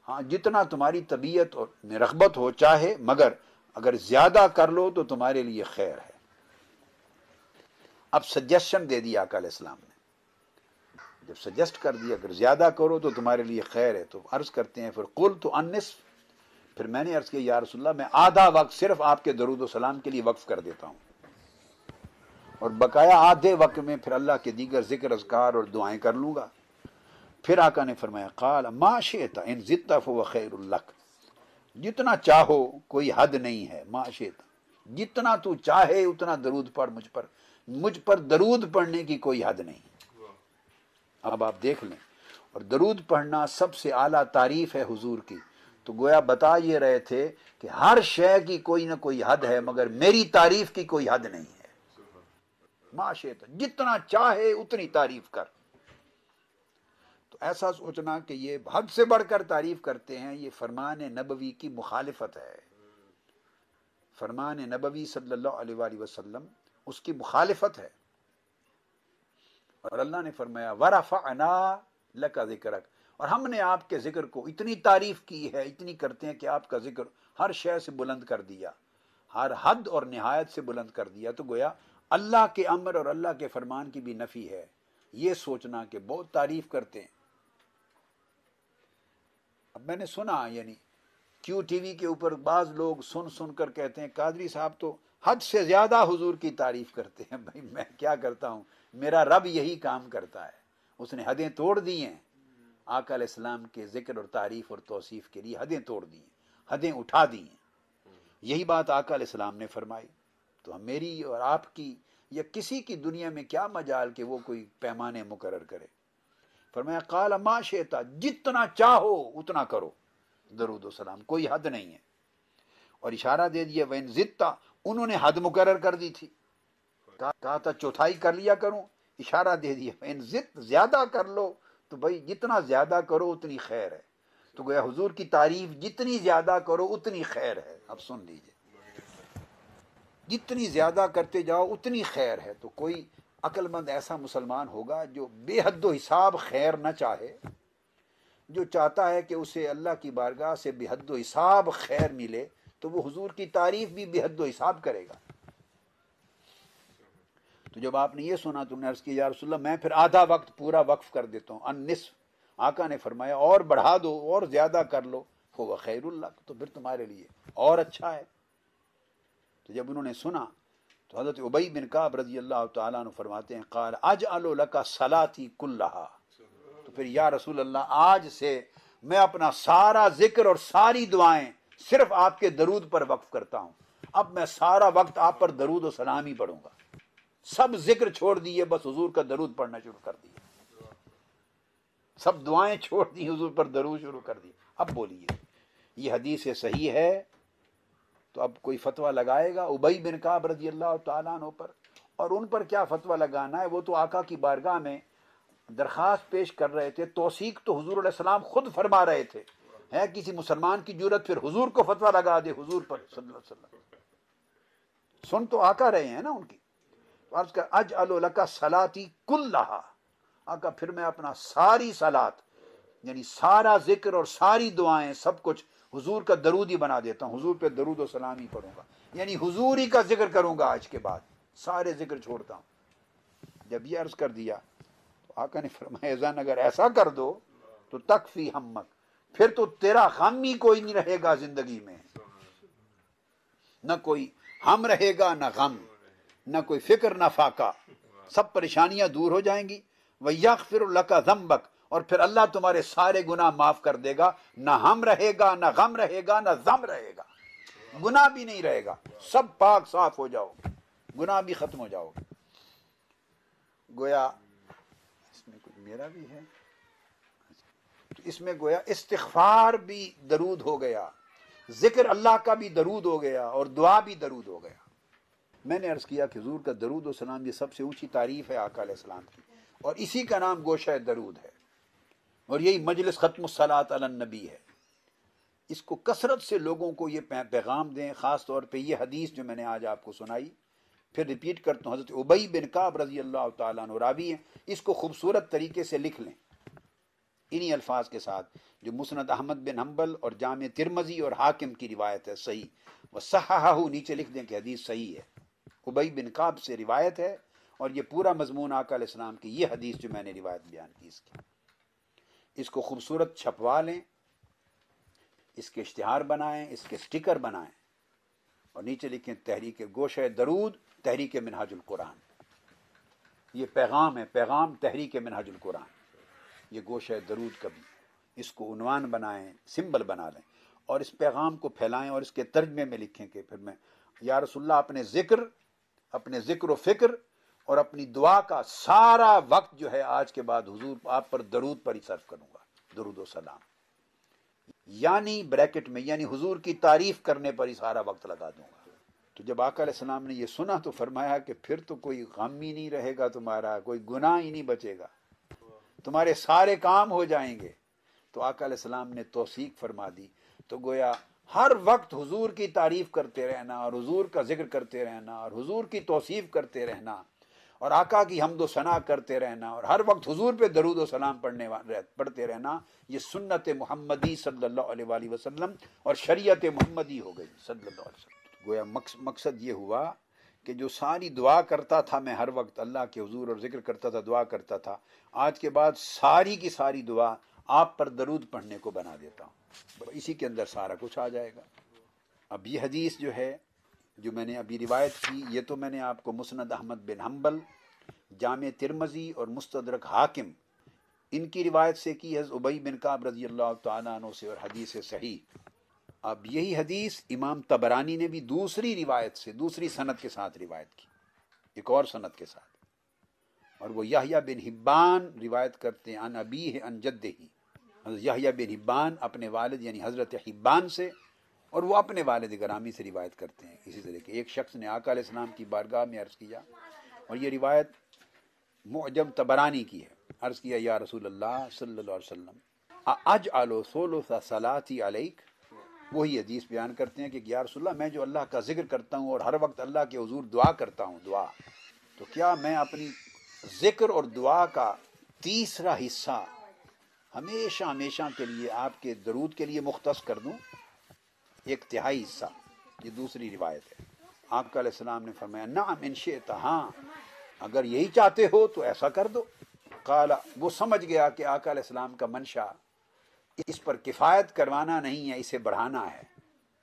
हाँ जितना तुम्हारी तबीयत और रगबत हो चाहे मगर अगर ज्यादा कर लो तो तुम्हारे लिए खैर है अब सजेशन दे दिया अकाल इस्लाम ने जब सजेस्ट कर दिया अगर ज्यादा करो तो तुम्हारे लिए खैर है तो अर्ज करते हैं फिर कुल तो अनिस फिर मैंने अर्ज किया यारसोल्ला मैं आधा वक्त सिर्फ आपके दरुद सलाम के लिए वक्फ कर देता हूँ और बकाया आधे वक्त में फिर अल्लाह के दीगर जिक्र अजकार और दुआएं कर लूंगा फिर आका ने फरमाया काल था इन जिद्दा फ़ो खैर जितना चाहो कोई हद नहीं है माँ जितना तू चाहे उतना दरूद पढ़ मुझ पर मुझ पर दरूद पढ़ने की कोई हद नहीं अब आप देख लें और दरूद पढ़ना सबसे आला तारीफ है हुजूर की तो गोया बता ये रहे थे कि हर शय की कोई ना कोई हद है मगर मेरी तारीफ की कोई हद नहीं है माशे जितना चाहे उतनी तारीफ कर ऐसा सोचना कि ये हद से बढ़कर तारीफ करते हैं ये फरमान नबवी की मुखालफत है फरमान नबवी सल्लल्लाहु वसल्लम उसकी मुखालफत है और अल्लाह ने फरमाया वरफ़ा अना लका जिक्र और हमने आपके जिक्र को इतनी तारीफ की है इतनी करते हैं कि आपका जिक्र हर शय से बुलंद कर दिया हर हद और नहायत से बुलंद कर दिया तो गोया अल्लाह के अमर और अल्लाह के फरमान की भी नफ़ी है ये सोचना कि बहुत तारीफ करते हैं अब मैंने सुना यानी क्यू टीवी के ऊपर बाज लोग सुन सुन कर कहते हैं कादरी साहब तो हद से ज़्यादा हुजूर की तारीफ़ करते हैं भाई मैं क्या करता हूँ मेरा रब यही काम करता है उसने हदें तोड़ दी हैं आकल इस्लाम के ज़िक्र और तारीफ़ और तोसीफ़ के लिए हदें तोड़ दी हैं हदें उठा दी हैं यही बात आकल इस्लाम ने फरमाई तो हम मेरी और आपकी या किसी की दुनिया में क्या मजाल के वो कोई पैमाने मुकर करे फरमाया काल शेता जितना चाहो उतना करो दरुद सलाम कोई हद नहीं है और इशारा दे दिया वैन जिद्दा उन्होंने हद मुकर कर दी थी कहा था चौथाई कर लिया करूं इशारा दे दिया वैन जिद ज्यादा कर लो तो भाई जितना ज्यादा करो उतनी खैर है तो गया हुजूर की तारीफ जितनी ज्यादा करो उतनी खैर है अब सुन लीजिए जितनी ज्यादा करते जाओ उतनी खैर है तो कोई अक्लमंद ऐसा मुसलमान होगा जो बेहद हिसाब खैर न चाहे जो चाहता है कि उसे अल्लाह की बारगाह से बेहद हिसाब खैर मिले तो वो हुजूर की तारीफ भी बेहद हिसाब करेगा तो जब आपने ये सुना तो अर्ज किया रसुल्ला मैं फिर आधा वक्त पूरा वक्फ कर देता हूँ अननिसफ आका ने फरमाया और बढ़ा दो और ज़्यादा कर लो हो वह खैरुल्ला तो फिर तुम्हारे लिए और अच्छा है तो जब उन्होंने सुना तो हज़रत उबई बिन काब रजी अल्लाह तु फरमाते हैं कार आज अलो लका सलाती कुल्लहा तो फिर या रसूल अल्लाह आज से मैं अपना सारा जिक्र और सारी दुआएं सिर्फ आपके दरूद पर वक्फ करता हूँ अब मैं सारा वक्त आप पर दरूद और सलाम ही पढ़ूंगा सब जिक्र छोड़ दिए बस हजूर का दरूद पढ़ना शुरू कर दिया सब दुआएं छोड़ दी हजूर पर दरूद शुरू कर दिए अब बोलिए ये हदीस सही है तो अब कोई फतवा लगाएगा उबई बिन काब रजी अल्लाह तु पर और उन पर क्या फतवा लगाना है वो तो आका की बारगाह में दरख्वास्त पेश कर रहे थे तोसीक तो हजूर सलाम खुद फरमा रहे थे है किसी मुसलमान की जरूरत फिर हुजूर को फतवा लगा दे हुजूर पर सल्लल्लाहु सुन तो आका रहे हैं ना उनकी तो अर्ज कर अज अलोलका सलाती कुल कुल्लाहा आका फिर मैं अपना सारी सलात यानी सारा जिक्र और सारी दुआएं सब कुछ हुजूर का दरूद ही बना देता हूँ हुजूर पे दरूद और सलाम ही पढ़ूंगा यानी हुजूर ही का जिक्र करूंगा आज के बाद सारे जिक्र छोड़ता हूँ जब ये अर्ज़ कर दिया तो आका ने फरमाया अगर ऐसा कर दो तो तक फी हमक फिर तो तेरा गम ही कोई नहीं रहेगा ज़िंदगी में न कोई हम रहेगा न गम न कोई फिक्र न फाका सब परेशानियां दूर हो जाएंगी वह यक फिर लका जम्बक और फिर अल्लाह तुम्हारे सारे गुना माफ कर देगा ना हम रहेगा ना गम रहेगा ना जम रहेगा गुना भी नहीं रहेगा सब पाक साफ हो जाओ गुना भी खत्म हो जाओ गोया इसमें कुछ मेरा भी है तो इसमें गोया इस्तार भी दरूद हो गया जिक्र अल्लाह का भी दरूद हो गया और दुआ भी दरूद हो गया मैंने अर्ज़ किया कि जूर का दरूद सलाम ये सबसे ऊंची तारीफ है आकाम की और इसी का नाम गोशा दरूद है और यही मजलिस ख़त्म सलात नबी है इसको कसरत से लोगों को ये पैगाम दें ख़ास तौर पे ये हदीस जो मैंने आज आपको सुनाई फिर रिपीट करता हूँ हज़रत उबई बिन काब रजी अल्लाह तरावी हैं इसको खूबसूरत तरीके से लिख लें इन्हीं अल्फाज के साथ जो मुसनद अहमद बिन हम्बल और जाम तिरमजी और हाकिम की रिवायत है सही व सहाहू नीचे लिख दें कि हदीस सही है उबई बिन काब से रिवायत है और ये पूरा मजमून आकल इस्लाम की ये हदीस जो मैंने रिवायत बयान की इसकी इसको खूबसूरत छपवा लें इसके इश्तहार बनाएं इसके स्टिकर बनाएं और नीचे लिखें तहरीक गोश दरूद तहरीक कुरान ये पैगाम है पैगाम तहरीक कुरान ये गोश दरूद कभी इसको उनवान बनाएं सिंबल बना लें और इस पैगाम को फैलाएं और इसके तर्जमे में लिखें कि फिर मैं या रसुल्ला अपने ज़िक्र अपने ज़िक्र फ़िक्र और अपनी दुआ का सारा वक्त जो है आज के बाद हुजूर आप पर दरूद पर ही सर्व करूंगा दरूद सलाम यानी ब्रैकेट में यानी हुजूर की तारीफ करने पर ही सारा वक्त लगा दूंगा तो जब आकाम ने यह सुना तो फरमाया कि फिर तो कोई गम ही नहीं रहेगा तुम्हारा कोई गुनाह ही नहीं बचेगा तुम्हारे सारे काम हो जाएंगे तो आकाम ने तोसीक फरमा दी तो गोया हर वक्त हुजूर की तारीफ करते रहना और हुजूर का जिक्र करते रहना और हुजूर की तोसीफ करते रहना और आका की हम दो सना करते रहना और हर वक्त हुजूर पे दरूद व सलाम पढ़ने पढ़ते रहना ये सुन्नत मोहम्मदी सल्ला वसलम और शरीयत मोहम्मदी हो गई सल्ला गोया मकस मकसद ये हुआ कि जो सारी दुआ करता था मैं हर वक्त अल्लाह के हजूर और जिक्र करता था दुआ करता था आज के बाद सारी की सारी दुआ आप पर दरूद पढ़ने को बना देता हूँ इसी के अंदर सारा कुछ आ जाएगा अब ये हदीस जो है जो मैंने अभी रिवायत की ये तो मैंने आपको मुसनद अहमद बिन हम्बल जाम तिरमजी और मुस्तरक हाकिम इनकी रिवायत से की है उबई बिन काब रजी अल्लाह तु से और हदीस सही अब यही हदीस इमाम तबरानी ने भी दूसरी रिवायत से दूसरी सनत के साथ रिवायत की एक और सनत के साथ और वो यहिया बिन हिब्बान रिवायत करते हैं अन अबी है अन जद ही यहिया बिन हिब्बान अपने वालद यानी हज़रत हिब्बान से और वो अपने वालद ग्रामी से रिवायत करते हैं इसी तरह के एक शख्स ने आका इस्लाम की बारगाह में अर्ज़ किया और ये रिवायत मुजम तबरानी की है अर्ज़ किया या रसूल अल्लाह आज आलो सोलो सलाती अलैक वही हदीस बयान करते हैं कि या रसुल्ला मैं जो अल्लाह का जिक्र करता हूँ और हर वक्त अल्लाह के हजूर दुआ करता हूँ दुआ तो क्या मैं अपनी जिक्र और दुआ का तीसरा हिस्सा हमेशा हमेशा के लिए आपके दरूद के लिए मुख्त कर दूँ एक तिहाई हिस्सा ये दूसरी रिवायत है आपका सलाम ने फरमाया नाम इन शेत हाँ अगर यही चाहते हो तो ऐसा कर दो काला वो समझ गया कि आका सलाम का मंशा इस पर किफ़ायत करवाना नहीं है इसे बढ़ाना है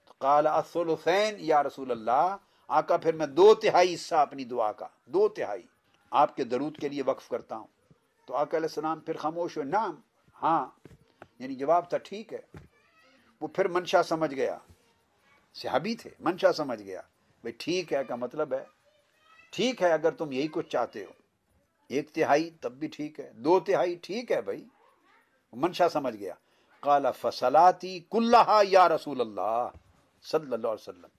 तो काला असलसैन या रसूल अल्लाह आका फिर मैं दो तिहाई हिस्सा अपनी दुआ का दो तिहाई आपके दरूद के लिए वक्फ करता हूँ तो आका सलाम फिर खामोश हो नाम हाँ यानी जवाब था ठीक है वो फिर मनशा समझ गया सहाबी थे मनशा समझ गया भाई ठीक है का मतलब है ठीक है अगर तुम यही कुछ चाहते हो एक तिहाई तब भी ठीक है दो तिहाई ठीक है भाई मनशा समझ गया काला फसलाती कुल्लाहा या रसूल अल्लाह सल्ला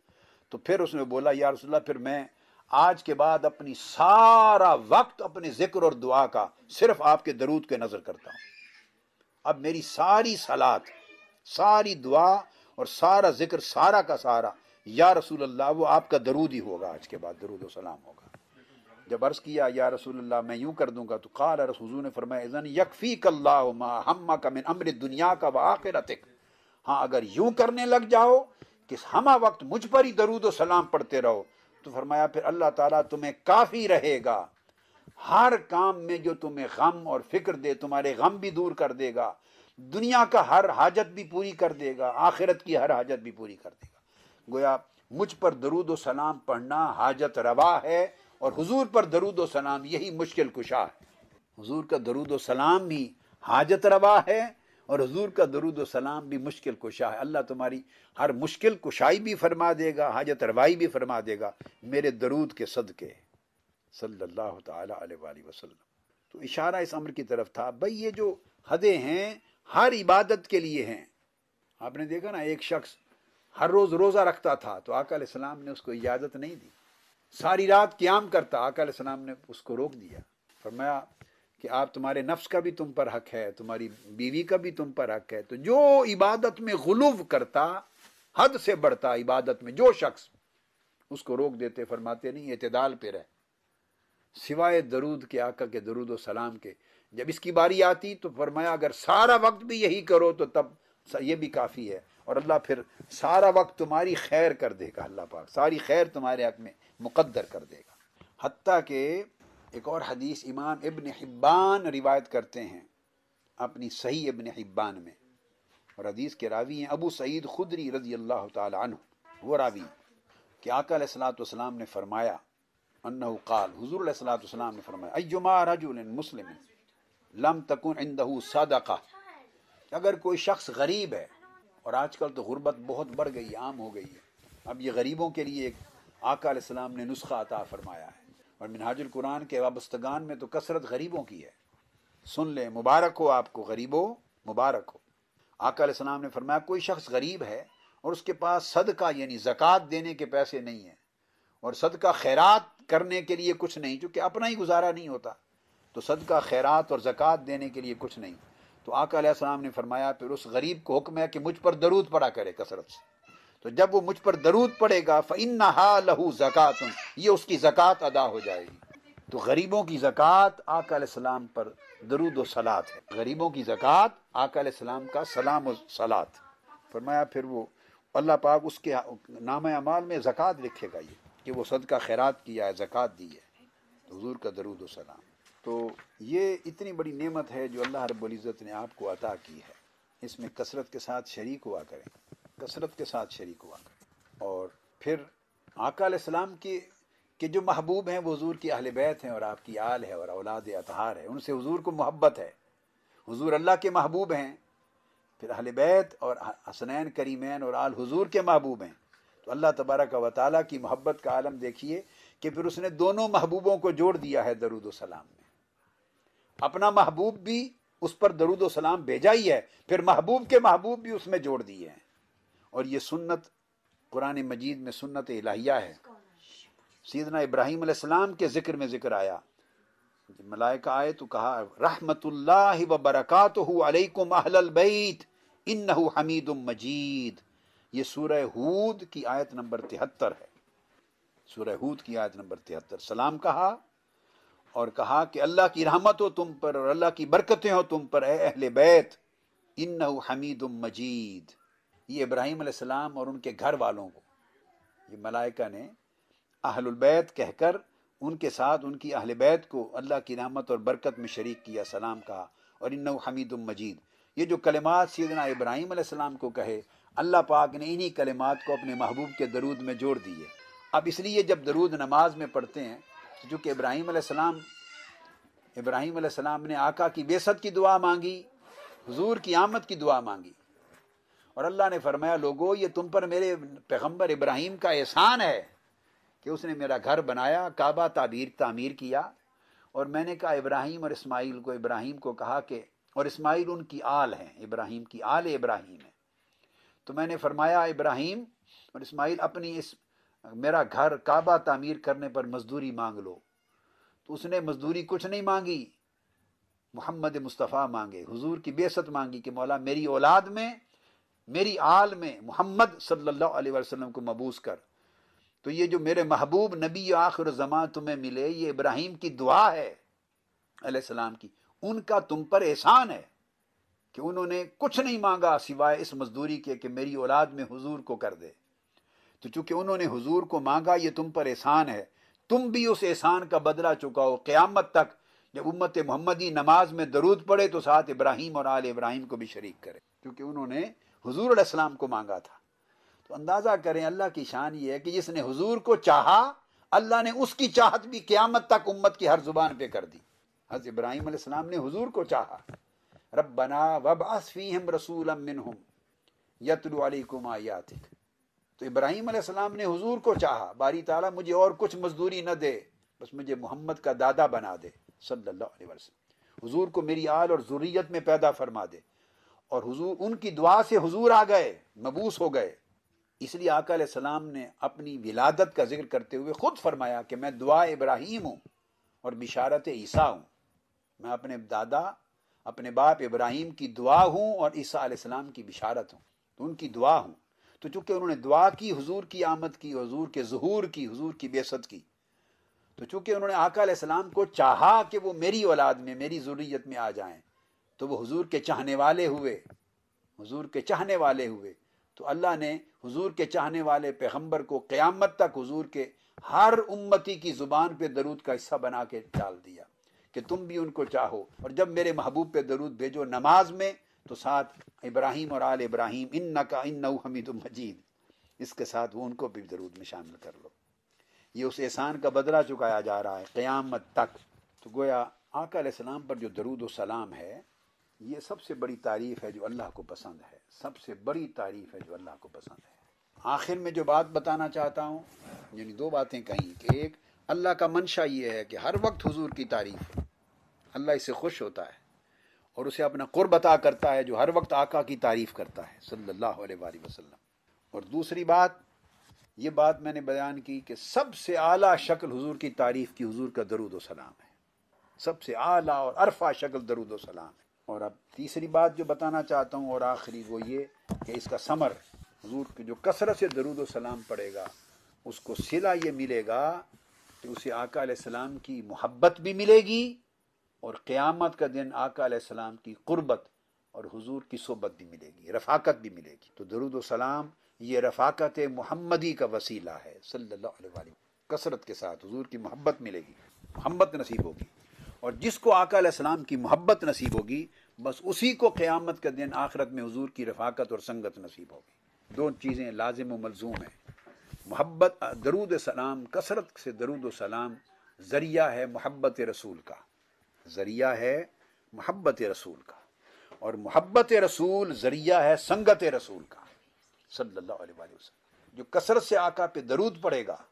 तो फिर उसने बोला या रसुल्ला फिर मैं आज के बाद अपनी सारा वक्त अपने जिक्र और दुआ का सिर्फ आपके दरूद के नजर करता हूं अब मेरी सारी सलात सारी दुआ और सारा जिक्र सारा का सारा या रसूल अल्लाह वो आपका दरूद ही होगा आज के बाद दरूद सलाम होगा जब अर्ज़ किया या रसूल अल्लाह मैं यूं कर दूंगा तो काल रसूजू ने फरमाया यकफ़ी कल्ला हम्मा का मिन अमर दुनिया का व आखिर अतिक हाँ अगर यूं करने लग जाओ कि हमा वक्त मुझ पर ही दरूद सलाम पढ़ते रहो तो फरमाया फिर अल्लाह ताला तुम्हें काफ़ी रहेगा हर काम में जो तुम्हें गम और फिक्र दे तुम्हारे गम भी दूर कर देगा दुनिया का हर हाजत भी पूरी कर देगा आखिरत की हर हाजत भी पूरी कर देगा गोया मुझ पर दरूद सलाम पढ़ना हाजत रवा है और हुजूर पर दरूद सलाम यही मुश्किल कुशा है हुजूर का दरूद सलाम भी हाजत रवा है और हजूर का दरुद सलाम भी मुश्किल कुशा है अल्लाह तुम्हारी हर मुश्किल कुशाई भी फरमा देगा हाजत रवाई भी फरमा देगा मेरे दरूद के सदके सल्लल्लाहु अलैहि वसल्लम तो इशारा इस अमर की तरफ था भाई ये जो हदें हैं हर इबादत के लिए हैं आपने देखा ना एक शख्स हर रोज रोजा रखता था तो आकल इस्लाम ने उसको इजाजत नहीं दी सारी रात क्याम करता आकल इस्लाम ने उसको रोक दिया फरमाया कि आप तुम्हारे नफ्स का भी तुम पर हक है तुम्हारी बीवी का भी तुम पर हक है तो जो इबादत में गुलूब करता हद से बढ़ता इबादत में जो शख्स उसको रोक देते फरमाते नहीं एतदाल पे रह सिवाय दरूद के आका के दरूद सलाम के जब इसकी बारी आती तो फरमाया अगर सारा वक्त भी यही करो तो तब ये भी काफ़ी है और अल्लाह फिर सारा वक्त तुम्हारी खैर कर देगा अल्लाह पाक सारी खैर तुम्हारे हक में मुकद्दर कर देगा हती के एक और हदीस इमाम इबन हिब्बान रिवायत करते हैं अपनी सही इबन हिब्बान में और हदीस के रावी हैं अबू सईद खुदरी रजी अल्लाह तु वो रावी कि आका सलाम ने फरमाया अन्नकाल हजूर सलाम ने फरमाया अयुमा रजुल मुस्लिम लम तक इंदहू सदका अगर कोई शख्स गरीब है और आजकल तो गुरबत बहुत बढ़ गई आम हो गई है अब ये गरीबों के लिए एक आकाम ने नुस्खा अता फरमाया है और मिनहाजुल कुरान के वाबस्तगान में तो कसरत गरीबों की है सुन ले मुबारक हो आपको गरीबो मुबारक हो आका ने फरमाया कोई शख्स गरीब है और उसके पास सदका यानी ज़क़़त देने के पैसे नहीं है और सदका खैरात करने के लिए कुछ नहीं चूँकि अपना ही गुजारा नहीं होता तो सदका खैरात और ज़क़़त देने के लिए कुछ नहीं तो आका ने फरमाया फिर उस गरीब को हुक्म है कि मुझ पर दरूद पड़ा करे कसरत से तो जब वो मुझ पर दरूद पड़ेगा फ़इन्ना हा लहू ज़क़़त ये उसकी ज़क़़त अदा हो जाएगी तो गरीबों की ज़क़़त आका पर दरूद व सलात है गरीबों की ज़क़़त आका सलाम का सलाम व सलात फरमाया फिर वो अल्लाह पाक उसके नाम अमाल में ज़क़़त लिखेगा ये कि वो सदका खैरात किया है ज़क़़त दी है तो हजूर का दरूद सलाम तो ये इतनी बड़ी नेमत है जो अल्लाह रब्ज़त ने आपको अता की है इसमें कसरत के साथ शरीक हुआ करें कसरत के साथ शरीक हुआ करें और फिर आकाम के कि जो महबूब हैं वो हजूर की अहल बैत हैं और आपकी आल है और औलाद अतहार है उनसे हजूर को मोहब्बत है हजूर अल्लाह के महबूब हैं फिर अहल बैत और हसनैन करीमैन और आल हजूर के महबूब हैं तो अल्लाह तबारक वाली की मोहब्बत का आलम देखिए कि फिर उसने दोनों महबूबों को जोड़ दिया है दरुद सलाम में अपना महबूब भी उस पर दरुद सलाम भेजा ही है फिर महबूब के महबूब भी उसमें जोड़ दिए हैं और ये सुन्नत कुरान मजीद में सुन्नत इलाहिया है सीदना इब्राहिम सलाम के ज़िक्र में ज़िक्र आया मलाइका आए तो कहा रहमत व बरक़ात अलैकुम बैत इन हमीद मजीद ये सूरह हूद की आयत नंबर तिहत्तर है सूरह हूद की आयत नंबर तिहत्तर सलाम कहा और कहा कि अल्लाह की रहमत हो तुम पर और अल्लाह की बरकतें हो तुम पर अहल बैत इन हमीद मजीद ये इब्राहिम सलाम और उनके घर वालों को ये मलाइका ने अहलबैत कहकर उनके साथ उनकी अहल बैत को अल्लाह की रहमत और बरकत में शरीक किया सलाम कहा और इन हमीद मजीद ये जो कलमात सीदना इब्राहिम सलाम को कहे अल्लाह पाक ने इन्हीं कलमात को अपने महबूब के दरूद में जोड़ दिए अब इसलिए जब दरूद नमाज में पढ़ते हैं तो चूँकि इब्राहिम सलाम इब्राहिम सलाम ने आका की बेसत की दुआ मांगी हजूर की आमद की दुआ मांगी और अल्लाह ने फरमाया लोगो ये तुम पर मेरे पैगम्बर इब्राहिम का एहसान है कि उसने मेरा घर बनाया काबा ताबीर तामीर किया और मैंने कहा इब्राहिम और इसमाइल को इब्राहिम को कहा कि और इस्माइल उनकी आल हैं इब्राहिम की आल इब्राहिम है तो मैंने फरमाया इब्राहिम और इसमाइल अपनी इस मेरा घर काबा तामीर करने पर मजदूरी मांग लो तो उसने मजदूरी कुछ नहीं मांगी मोहम्मद मुस्तफ़ा मांगे हुजूर की बेसत मांगी कि मौला मेरी औलाद में मेरी आल में मोहम्मद सल्लल्लाहु अलैहि वसल्लम को मबूस कर तो ये जो मेरे महबूब नबी आखिर जमा तुम्हें मिले ये इब्राहिम की दुआ है सलाम की उनका तुम पर एहसान है कि उन्होंने कुछ नहीं मांगा सिवाय इस मजदूरी के कि मेरी औलाद में हुजूर को कर दे तो चूंकि उन्होंने हुजूर को मांगा ये तुम पर एहसान है तुम भी उस एहसान का बदला चुकाओ क़्यामत तक जब उम्मत मोहम्मदी नमाज में दरूद पढ़े तो साथ इब्राहिम और आल इब्राहिम को भी शरीक करे क्योंकि उन्होंने हजूर असलाम को मांगा था तो अंदाज़ा करें अल्लाह की शान ये है कि जिसने हजूर को चाहा अल्लाह ने उसकी चाहत भी क़्यामत तक उम्मत की हर जुबान पे कर दी हज़ इब्राहिम अलैहिस्सलाम ने हजूर को चाहा रबना वब असफ़ी हम रसूल मिन हम आयातिक तो इब्राहिम अलैहिस्सलाम ने हुजूर को चाहा बारी ताला मुझे और कुछ मजदूरी न दे बस मुझे मोहम्मद का दादा बना दे सल्लल्लाहु अलैहि वसल्लम हुजूर को मेरी आल और ज़ुर्रियत में पैदा फरमा दे और हुजूर उनकी दुआ से हुजूर आ गए मबूस हो गए इसलिए आका सलाम ने अपनी विलादत का जिक्र करते हुए खुद फरमाया कि मैं दुआ इब्राहिम हूँ और बिशारत ईसा हूँ मैं अपने दादा अपने बाप इब्राहिम की दुआ हूँ और ईसा सलाम की बिशारत हूँ तो उनकी दुआ हूँ तो चूंकि उन्होंने दुआ की हुजूर की आमद की हुजूर के जहूर की हुजूर की बेसत की तो चूंकि उन्होंने आकाम को चाहा कि वो मेरी औलाद में मेरी ज़रूरीत में आ जाएं तो वो हुजूर के चाहने वाले हुए हुजूर के चाहने वाले हुए तो अल्लाह ने हुजूर के चाहने वाले पैगम्बर को क़्यामत तक हुजूर के हर उम्मती की ज़ुबान पे दरूद का हिस्सा बना के डाल दिया कि तुम भी उनको चाहो और जब मेरे महबूब पे दरूद भेजो नमाज में तो साथ इब्राहिम और आल इब्राहिम इन नका इन नऊ हमीद मजीद इसके साथ वो उनको भी दरूद में शामिल कर लो ये उस एहसान का बदला चुकाया जा रहा है क्यामत तक तो गोया आकाम सलाम पर जो दरूद सलाम है ये सबसे बड़ी तारीफ़ है जो अल्लाह को पसंद है सबसे बड़ी तारीफ़ है जो अल्लाह को पसंद है आखिर में जो बात बताना चाहता हूँ यानी दो बातें कहीं कि एक अल्लाह का मंशा ये है कि हर वक्त हुजूर की तारीफ़ अल्लाह इससे खुश होता है और उसे अपना कुर्ब अता करता है जो हर वक्त आका की तारीफ़ करता है सल्लल्लाहु अलैहि वसल्लम और दूसरी बात ये बात मैंने बयान की कि सबसे आला शक्ल हुजूर की तारीफ़ की हुजूर का दरुद सलाम है सबसे आला और अरफा शक्ल दरुद सलाम है और अब तीसरी बात जो बताना चाहता हूँ और आखिरी वो ये कि इसका समर हुजूर की जो कसरत से दरुद सलाम पड़ेगा उसको सिला ये मिलेगा कि उसे आका सलाम की मोहब्बत भी मिलेगी और क़्यामत का दिन आकाम की क़ुरबत और हज़ूर की सोबत भी मिलेगी रफाकत भी मिलेगी तो दरुद सलाम ये रफाकत महमदी का वसीला है सल्ला कसरत के साथ हजूर की मोहब्बत मिलेगी मोहब्बत नसीब होगी और जिसको आका सलाम की मोहब्बत नसीब होगी बस उसी को क़्यामत का दिन आखरत में हजूर की रफाकत और संगत नसीब होगी दो चीज़ें लाजिम मलजूम हैं मोहब्बत दरुद सलाम कसरत से दरुद सलाम ज़रिया है मोहब्बत रसूल का ज़रिया है मोहब्बत रसूल का और मोहब्बत रसूल ज़रिया है संगत रसूल का सल्लल्लाहु जो कसरत से आका पे दरूद पड़ेगा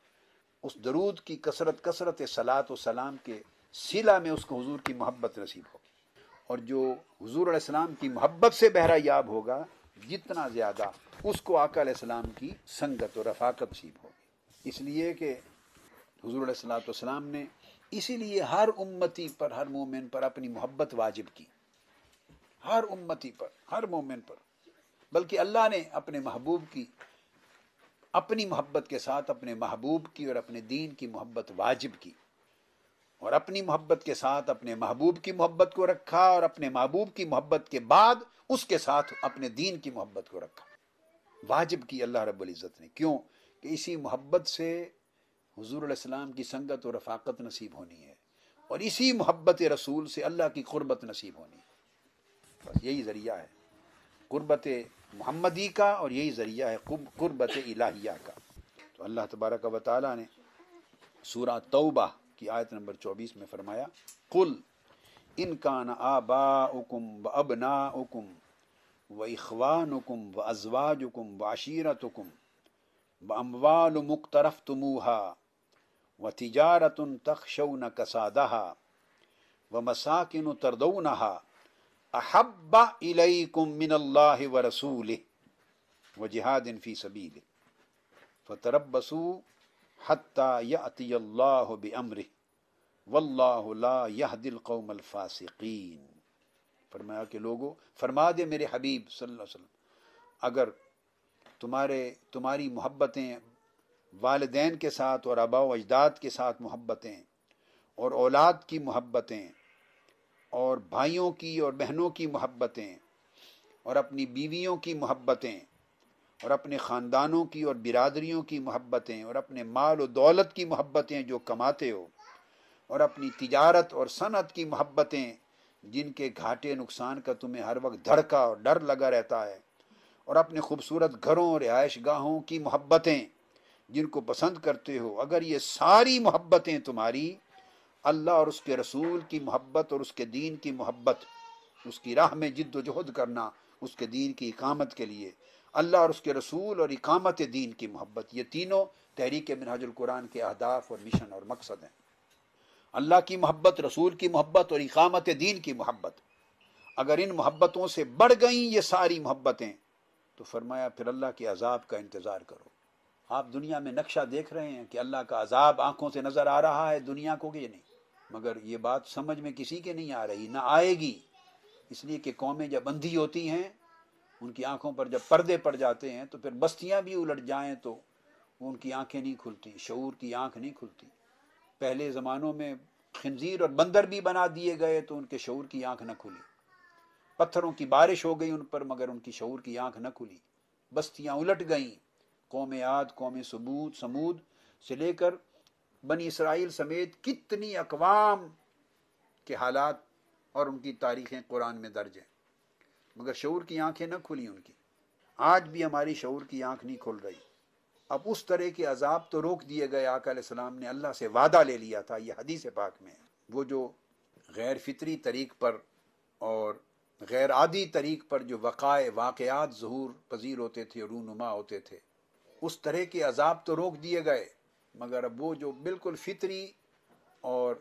उस दरूद की कसरत कसरत सलात सलाम के सिला में उसको हुजूर की मोहब्बत नसीब होगी और जो हुजूर अलैहिस्सलाम की मोहब्बत से बहरा याब होगा जितना ज़्यादा उसको आका सलाम की संगत और रफाकत नसीब होगी इसलिए कि हुजूर सलाम ने इसीलिए हर उम्मती पर हर मोमिन पर अपनी मोहब्बत वाजिब की हर उम्मती पर हर मोमिन पर बल्कि अल्लाह ने अपने महबूब की अपनी मोहब्बत के साथ अपने महबूब की और अपने दीन की मोहब्बत वाजिब की और अपनी मोहब्बत के साथ अपने महबूब की मोहब्बत को रखा और अपने महबूब की मोहब्बत के बाद उसके साथ अपने दीन की मोहब्बत को रखा वाजिब की अल्लाह रब्बुल इज़्ज़त ने क्यों कि इसी मोहब्बत से हजूराम की संगत और रफाकत नसीब होनी है और इसी मोहब्बत रसूल से अल्लाह की कुर्बत नसीब होनी है बस यही ज़रिया है कुर्बत महमदी का और यही ज़रिया है कुर्बत इलाहिया का तो अल्लाह तबारक व ताली ने सूरा तौबा की आयत नंबर चौबीस में फरमाया कुल इनकान आबा उकुम व अबना उकुम व इखवान उकुम व अजवाज उकुम व अशीरत उकुम व अमवाल मुख्तरफ तमूहा व तिजारतुन न कसादहा व मसाकिन तरदौनहा अहब्बा इलैकुम मिनल्लाहि व रसूलिह व जिहादिन फी सबीलिह फतरबसु हत्ता यअति अल्लाह बिअमरिह वल्लाहु ला यहदिल कौमल फासिकीन फरमाया के लोगो फरमा दे मेरे हबीब सल्लल्लाहु अलैहि वसल्लम अगर तुम्हारे तुम्हारी मोहब्बतें वालदेन के साथ और आबा अजदाद के साथ मोहब्बतें और औलाद की मोहब्बतें और भाइयों की और बहनों की मोहब्बतें और अपनी बीवियों की मोहब्बतें और अपने ख़ानदानों की और बिरादरीों की मोहब्बतें और अपने माल और दौलत की मोहब्बतें जो कमाते हो और अपनी तजारत और सनत की मोहब्बतें जिनके घाटे नुकसान का तुम्हें हर वक्त धड़का और डर लगा रहता है और अपने खूबसूरत घरों और रिहाइश गाहों की मोहब्बतें जिनको पसंद करते हो अगर ये सारी मोहब्बतें तुम्हारी अल्लाह और उसके रसूल की मोहब्बत और उसके दीन की मोहब्बत उसकी राह में जिद्दोजहद करना उसके दीन की इकामत के लिए अल्लाह और उसके रसूल और इकामत दीन की मोहब्बत ये तीनों तहरीक कुरान के अहदाफ और मिशन और मकसद हैं अल्लाह की मोहब्बत रसूल की मोहब्बत और इकामत दीन की मोहब्बत अगर इन मोहब्बतों से बढ़ गई ये सारी मोहब्बतें तो फरमाया फिर अल्लाह के अजाब का इंतज़ार करो आप दुनिया में नक्शा देख रहे हैं कि अल्लाह का अजाब आंखों से नजर आ रहा है दुनिया को कि नहीं मगर ये बात समझ में किसी के नहीं आ रही ना आएगी इसलिए कि कौमें जब अंधी होती हैं उनकी आंखों पर जब पर्दे पड़ जाते हैं तो फिर बस्तियां भी उलट जाएं तो उनकी आंखें नहीं खुलती शूर की आंख नहीं खुलती पहले ज़मानों में खंजीर और बंदर भी बना दिए गए तो उनके शूर की आंख न खुली पत्थरों की बारिश हो गई उन पर मगर उनकी शूर की आंख न खुली बस्तियां उलट गईं कौम याद कौम सबूत समूद से लेकर बनी इसराइल समेत कितनी अकवाम के हालात और उनकी तारीखें कुरान में दर्ज हैं मगर शौर की आंखें न खुली उनकी आज भी हमारी शौर की आंख नहीं खुल रही अब उस तरह के अजाब तो रोक दिए गए आकाम ने अल्लाह से वादा ले लिया था यह हदीस पाक में वो जो गैर फितरी तरीक पर और गैर आदि तरीक पर जो वक़ाए वाक़ात जहूर पजीर होते थे रूनुमा होते थे उस तरह के अजाब तो रोक दिए गए मगर अब वो जो बिल्कुल फितरी और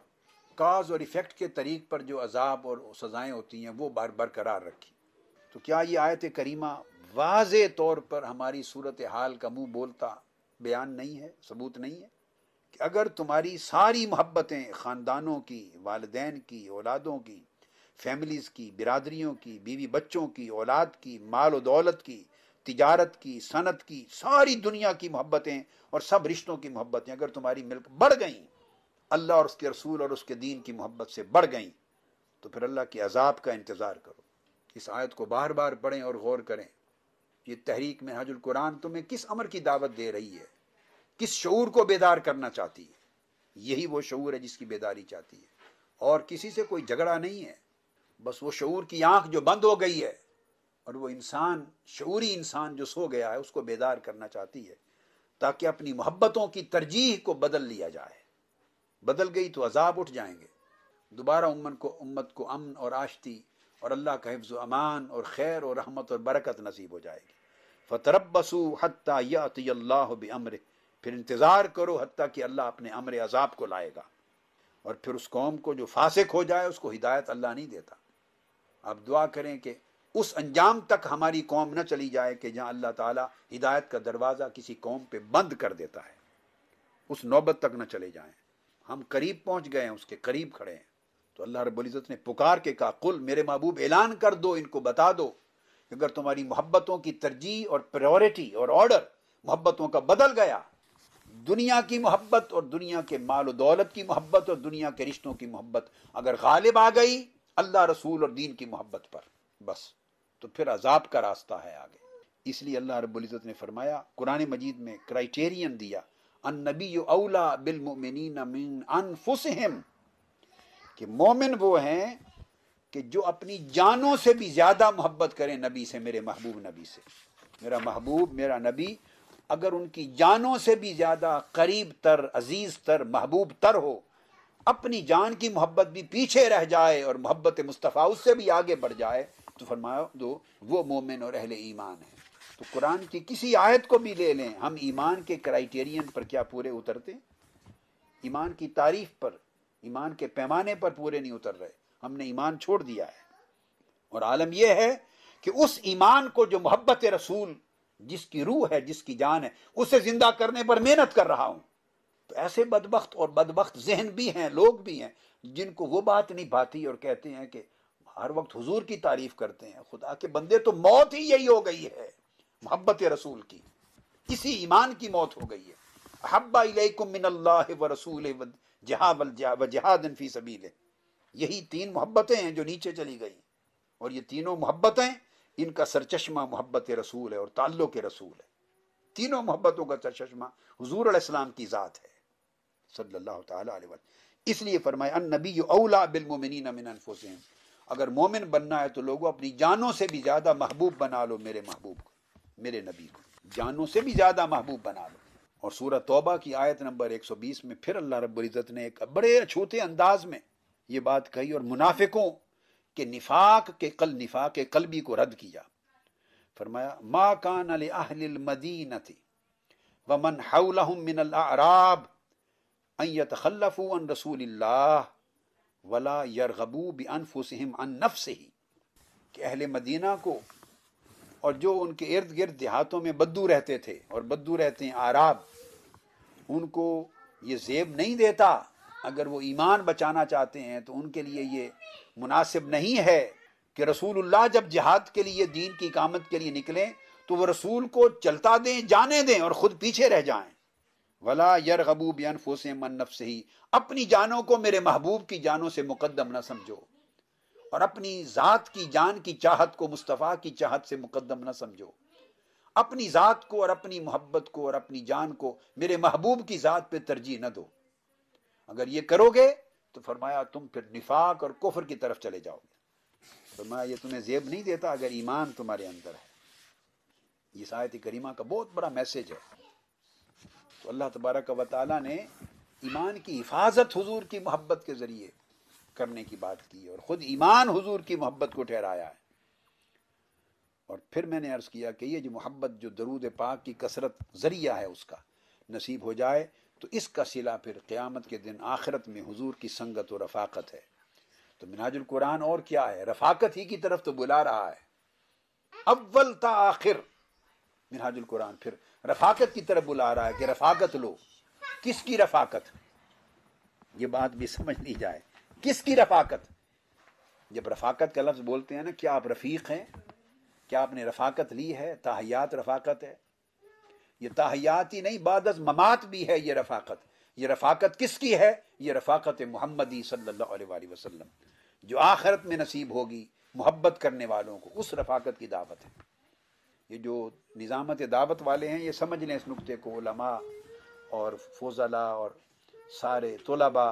काज और इफ़ेक्ट के तरीक पर जो अजाब और सज़ाएँ होती हैं वो बार बरकरार रखी तो क्या ये आयत करीमा वाज तौर पर हमारी सूरत हाल का मुँह बोलता बयान नहीं है सबूत नहीं है कि अगर तुम्हारी सारी मोहब्बतें ख़ानदानों की वालदे की औलादों की फैमिलीज़ की बिरादरियों की बीवी बच्चों की औलाद की माल और दौलत की तिजारत की सनत की सारी दुनिया की मोहब्बतें और सब रिश्तों की मोहब्बतें अगर तुम्हारी मिल्क बढ़ गई अल्लाह और उसके रसूल और उसके दीन की मोहब्बत से बढ़ गई तो फिर अल्लाह के अजाब का इंतज़ार करो इस आयत को बार बार पढ़ें और गौर करें ये तहरीक में हजुल कुरान तुम्हें किस अमर की दावत दे रही है किस शूर को बेदार करना चाहती है यही वो शूर है जिसकी बेदारी चाहती है और किसी से कोई झगड़ा नहीं है बस वो शूर की आंख जो बंद हो गई है और वो इंसान शूरी इंसान जो सो गया है उसको बेदार करना चाहती है ताकि अपनी मोहब्बतों की तरजीह को बदल लिया जाए बदल गई तो अजाब उठ जाएंगे दोबारा उम्मन को उम्मत को अमन और आश्ती और अल्लाह का हिफ्ज़ अमान और खैर और रहमत और बरकत नसीब हो जाएगी फतरबसु हत्याल्लाह यातिल्लाह अमर फिर इंतज़ार करो हती कि अल्लाह अपने अमर अजाब को लाएगा और फिर उस कौम को जो फासिक हो जाए उसको हिदायत अल्लाह नहीं देता आप दुआ करें कि उस अंजाम तक हमारी कौम न चली जाए कि जहां अल्लाह ताला हिदायत का दरवाज़ा किसी कौम पे बंद कर देता है उस नौबत तक न चले जाएं हम करीब पहुंच गए हैं उसके करीब खड़े हैं तो अल्लाह रब्ज़त ने पुकार के कहा कुल मेरे महबूब ऐलान कर दो इनको बता दो अगर तुम्हारी मोहब्बतों की तरजीह और प्रायोरिटी और ऑर्डर मोहब्बतों का बदल गया दुनिया की मोहब्बत और दुनिया के माल दौलत की मोहब्बत और दुनिया के रिश्तों की मोहब्बत अगर गालिब आ गई अल्लाह रसूल और दीन की मोहब्बत पर बस तो फिर अजाब का रास्ता है आगे इसलिए अल्लाह इज़्ज़त ने फरमाया कुरान मजीद में क्राइटेरियन दिया अन नबी अवला मिन अनफुसहिम कि मोमिन वो हैं कि जो अपनी जानों से भी ज़्यादा मोहब्बत करें नबी से मेरे महबूब नबी से मेरा महबूब मेरा नबी अगर उनकी जानों से भी ज़्यादा करीब तर अजीज़ तर महबूब तर हो अपनी जान की मोहब्बत भी पीछे रह जाए और मोहब्बत मुस्तफ़ा उससे भी आगे बढ़ जाए तो फरमाया दो वो मोमिन और अहल ईमान है तो कुरान की किसी आयत को भी ले लें हम ईमान के क्राइटेरियन पर क्या पूरे उतरते ईमान की तारीफ पर ईमान के पैमाने पर पूरे नहीं उतर रहे हमने ईमान छोड़ दिया है और आलम यह है कि उस ईमान को जो मोहब्बत रसूल जिसकी रूह है जिसकी जान है उसे जिंदा करने पर मेहनत कर रहा हूं तो ऐसे बदबخت और बदबخت जहन भी हैं लोग भी हैं जिनको वो बात नहीं भाती और कहते हैं कि हर वक्त हुजूर की तारीफ करते हैं खुदा के बंदे तो मौत ही यही हो गई है मोहब्बत रसूल की इसी ईमान की मौत हो गई है हब्बा व रसूल फी सबील यही तीन मोहब्बतें हैं जो नीचे चली गई और ये तीनों मोहब्बतें इनका सरचश्मा मोहब्बत रसूल है और ताल्लो के रसूल है तीनों मोहब्बतों का सरचश्मा हजूर अलैहिस्सलाम की ज़ात है सल्लल्लाहु अलैहि इसलिए फरमाया नबी अवला बिलमिन मिन अगर मोमिन बनना है तो लोगों अपनी जानों से भी ज्यादा महबूब बना लो मेरे महबूब को मेरे नबी को जानों से भी ज्यादा महबूब बना लो और सूरत तौबा की आयत नंबर 120 में फिर अल्लाह रब्बुल इज़्ज़त ने एक बड़े अछूते अंदाज में ये बात कही और मुनाफिकों के निफाक के कल निफाक के कलबी को रद्द किया फरमाया मा कान अहलमदीन थी व मन अराब अन तखलफ़ू अन रसूल वला यरगबू बन अन नफ से ही कि अहल मदीना को और जो उनके इर्द गिर्द देहातों में बद्दू रहते थे और बद्दू रहते हैं आराब उनको ये जेब नहीं देता अगर वो ईमान बचाना चाहते हैं तो उनके लिए ये मुनासिब नहीं है कि रसूलुल्लाह जब जिहाद के लिए दीन की इकामत के लिए निकलें तो वो रसूल को चलता दें जाने दें और ख़ुद पीछे रह जाएं वला यर गबू बन फोसे मन नफ से ही अपनी जानों को मेरे महबूब की जानों से मुकदम ना समझो और अपनी ज़ात की जान की चाहत को मुस्तफ़ा की चाहत से मुकदम ना समझो अपनी ज़ात को और अपनी मोहब्बत को और अपनी जान को मेरे महबूब की ज़ात पे तरजीह न दो अगर ये करोगे तो फरमाया तुम फिर निफाक और कुफर की तरफ चले जाओगे फरमाया ये तुम्हें जेब नहीं देता अगर ईमान तुम्हारे अंदर है ये आयत करीमा का बहुत बड़ा मैसेज है तो अल्लाह तबारक व ताली ने ईमान की हिफाजत हुजूर की मोहब्बत के ज़रिए करने की बात की और ख़ुद ईमान हुजूर की मोहब्बत को ठहराया है और फिर मैंने अर्ज़ किया कि ये जो मोहब्बत जो दरूद पाक की कसरत ज़रिया है उसका नसीब हो जाए तो इसका सिला फिर क़्यामत के दिन आखिरत में हुजूर की संगत और रफाकत है तो मिनाजुल कुरान और क्या है रफाकत ही की तरफ तो बुला रहा है अव्वल ता आखिर मिनहाजुल कुरान फिर रफाकत की तरफ बुला रहा है कि रफाकत लो किसकी रफाकत ये बात भी समझ ली जाए किसकी रफाकत जब रफाकत का लफ्ज बोलते हैं ना क्या आप रफीक हैं क्या आपने रफाकत ली है ताहयात रफाकत है ये ताहयात ही नहीं बाद ममात भी है ये रफाकत ये रफाकत किसकी है ये रफाकत मोहम्मदी सल्लल्लाहु अलैहि वसल्लम जो आखिरत में नसीब होगी मोहब्बत करने वालों को उस रफाकत की दावत है ये जो निज़ामत दावत वाले हैं ये समझ लें इस नुकते को लमा और फोजला और सारे तलबा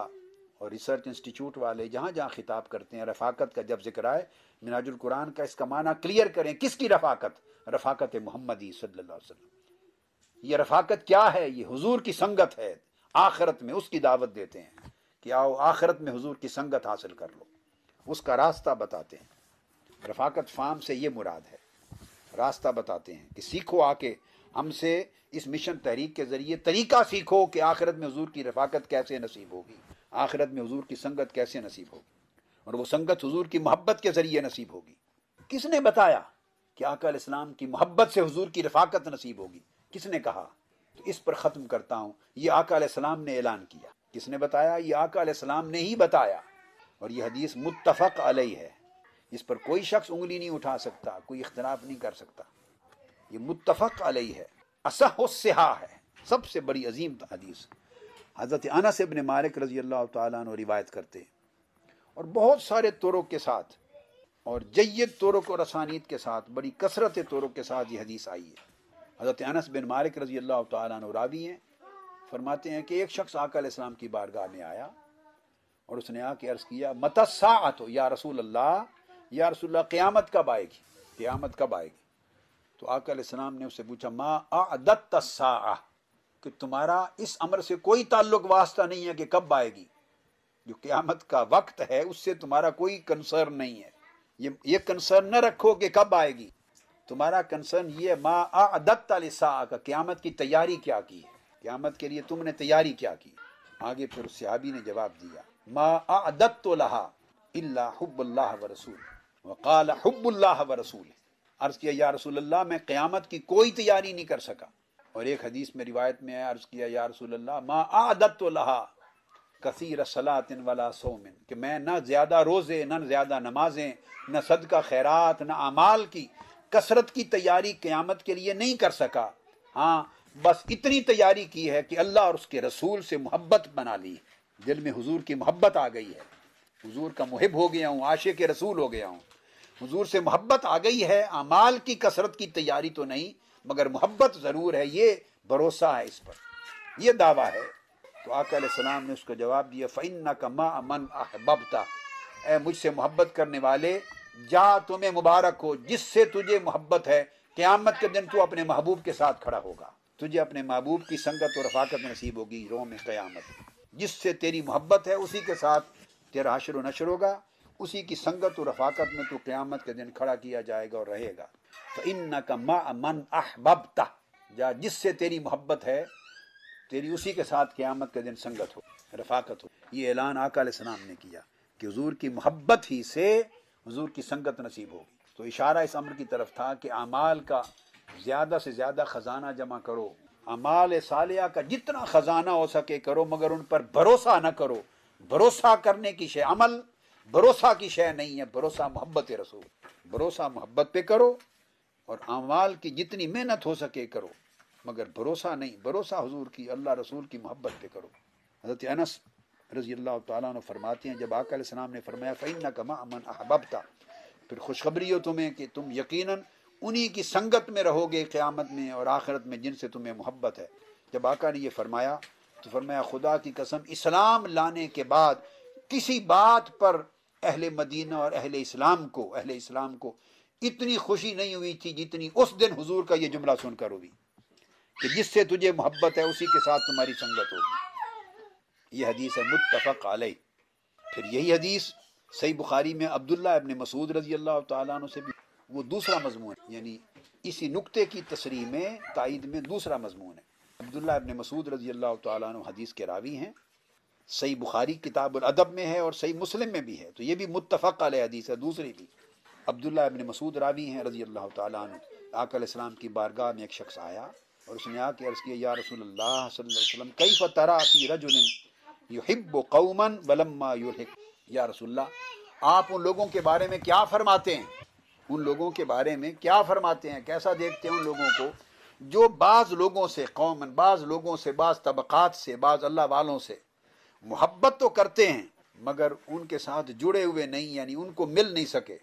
और रिसर्च इंस्टीट्यूट वाले जहाँ जहाँ खिताब करते हैं रफाकत का जब जिक्र आए मिनाजुल कुरान का इसका माना क्लियर करें किसकी रफाकत रफाकत मोहम्मदी सल्लल्लाहु अलैहि वसल्लम ये रफाकत क्या है ये हुजूर की संगत है आखरत में उसकी दावत देते हैं कि आओ आखरत में हुजूर की संगत हासिल कर लो उसका रास्ता बताते हैं रफाकत फाम से ये मुराद है रास्ता बताते हैं कि सीखो आके हमसे इस मिशन तहरीक के ज़रिए तरीका सीखो कि आखिरत में हजूर की रफाकत कैसे नसीब होगी आखिरत में हजूर की संगत कैसे नसीब होगी और वो संगत हजूर की मोहब्बत के ज़रिए नसीब होगी किसने बताया कि आकल इस्लाम की मोहब्बत से हजूर की रफाकत नसीब होगी किसने कहा तो इस पर ख़त्म करता हूँ ये आकाम ने ऐलान किया किसने बताया ये आकाम ने ही बताया और यह हदीस मुतफ़ अलई है इस पर कोई शख्स उंगली नहीं उठा सकता कोई इख्तलाफ नहीं कर सकता ये मुतफ़क अलई है असहा है सबसे बड़ी अजीम हदीस हज़रत अनस इबन मालिक रजी अल्लाह तवायत करते हैं और बहुत सारे तोरों के साथ और जैद तोरों को रसानीत के साथ बड़ी कसरत तोरों के साथ ये हदीस आई है हज़रत अनस बिन मालिक रजी अल्लाह तु हैं फरमाते हैं कि एक शख्स आकल इस्लाम की बारगाह में आया और उसने आके अर्ज़ किया मतसा तो या रसूल अल्लाह या रसुल्ला क़्यामत कब आएगी क़्यामत कब आएगी तो आकलम ने उसे पूछा माँ आदत सा कि तुम्हारा इस अमर से कोई ताल्लुक वास्ता नहीं है कि कब आएगी जो क़्यामत का वक्त है उससे तुम्हारा कोई कंसर्न नहीं है ये ये कंसर्न न रखो कि कब आएगी तुम्हारा कंसर्न ये माँ आदत का क़्यामत की तैयारी क्या की है क़्यामत के लिए तुमने तैयारी क्या की आगे फिर सहाबी ने जवाब दिया माँ आदत तो लहा इल्ला व रसूल वकाल हब्बुल्लाह व रसूल अर्ज़ किया या रसूल अल्लाह मैं क़्यामत की कोई तैयारी नहीं कर सका और एक हदीस में रिवायत में आया अर्ज़ किया या रसूल अल्लाह माँ आदत लहा कसर सलातिन वाला सोमिन कि मैं ना ज़्यादा रोज़े ना ज़्यादा नमाजें न सदका खैरात न अमाल की कसरत की तैयारी क़्यामत के लिए नहीं कर सका हाँ बस इतनी तैयारी की है कि अल्लाह और उसके रसूल से मोहब्बत बना ली दिल में हुजूर की मोहब्बत आ गई है हुजूर का मुहिब हो गया हूँ आशे के रसूल हो गया हूँ हजूर से मोहब्बत आ गई है अमाल की कसरत की तैयारी तो नहीं मगर मोहब्बत ज़रूर है ये भरोसा है इस पर यह दावा है तो आकाम ने उसको जवाब दिया फ़ैन कमा अमन अहबता ए मुझसे मोहब्बत करने वाले जा तुम्हें मुबारक हो जिससे तुझे मोहब्बत है क़्यामत के दिन तू अपने महबूब के साथ खड़ा होगा तुझे अपने महबूब की संगत और रफाकत नसीब होगी रोम क़्यामत जिससे तेरी मोहब्बत है उसी के साथ तेरा हशर नशर होगा उसी की संगत और रफाकत में तो क़्यामत के दिन खड़ा किया जाएगा और रहेगा तो इन का मा मन अहबता या जिससे तेरी मोहब्बत है तेरी उसी के साथ क़्यामत के दिन संगत हो रफाकत हो ये ऐलान आकाम ने किया कि हजूर की मोहब्बत ही से हजूर की संगत नसीब होगी तो इशारा इस अमर की तरफ था कि अमाल का ज़्यादा से ज़्यादा ख़जाना जमा करो अमाल सालिया का जितना ख़जाना हो सके करो मगर उन पर भरोसा न करो भरोसा करने की शे अमल भरोसा की शय नहीं है भरोसा मोहब्बत रसूल भरोसा मोहब्बत पे करो और अमाल की जितनी मेहनत हो सके करो मगर भरोसा नहीं भरोसा हजूर की अल्लाह रसूल की मोहब्बत पे करो हजरत अनस रजी अल्लाह तु फरमाते हैं जब आकाम ने फरमाया फ़ैन न कमा अमन अहबबता फिर खुशखबरी हो तुम्हें कि तुम यकीनन उन्हीं की संगत में रहोगे क़्यामत में और आखिरत में जिनसे तुम्हें मोहब्बत है जब आका ने यह फरमाया तो फरमाया खुदा की कसम इस्लाम लाने के बाद किसी बात पर अहल मदीना और अहल इस्लाम को अहल इस्लाम को इतनी खुशी नहीं हुई थी जितनी उस दिन हुजूर का ये जुमला सुनकर हुई कि जिससे तुझे मोहब्बत है उसी के साथ तुम्हारी संगत होगी यह हदीस है मुतफ़ आलई फिर यही हदीस सही बुखारी में अब्दुल्ला इबन मसूद रजी अल्लाह तु से भी वो दूसरा मजमून है यानी इसी नुकते की तस्री में तइद में दूसरा मजमून है अब्दुल्ला इबन मसूद रजी अल्लाह तदीस के रावी हैं सही बुखारी किताब अदब में है और सही मुस्लिम में भी है तो ये भी मुतफ़ आल हदीस है दूसरी भी अब्दुल्ला अबिन मसूद रावी हैं रजी अल्लाह तकलम की बारगाह में एक शख्स आया और उसने आके अर्ज़ किया या रसूल अल्लाह वसल्लम कई फ़तरा रजुन रजुल युहिब कौमन वलम्मा युहिक या रसुल्ला आप उन लोगों के बारे में क्या फरमाते हैं उन लोगों के बारे में क्या फरमाते हैं कैसा देखते हैं उन लोगों को जो बाज़ लोगों से कौमन बाज़ लोगों से बाज़ तबक़ात से बाज़ अल्लाह वालों से मोहब्बत तो करते हैं मगर उनके साथ जुड़े हुए नहीं यानी उनको मिल नहीं सके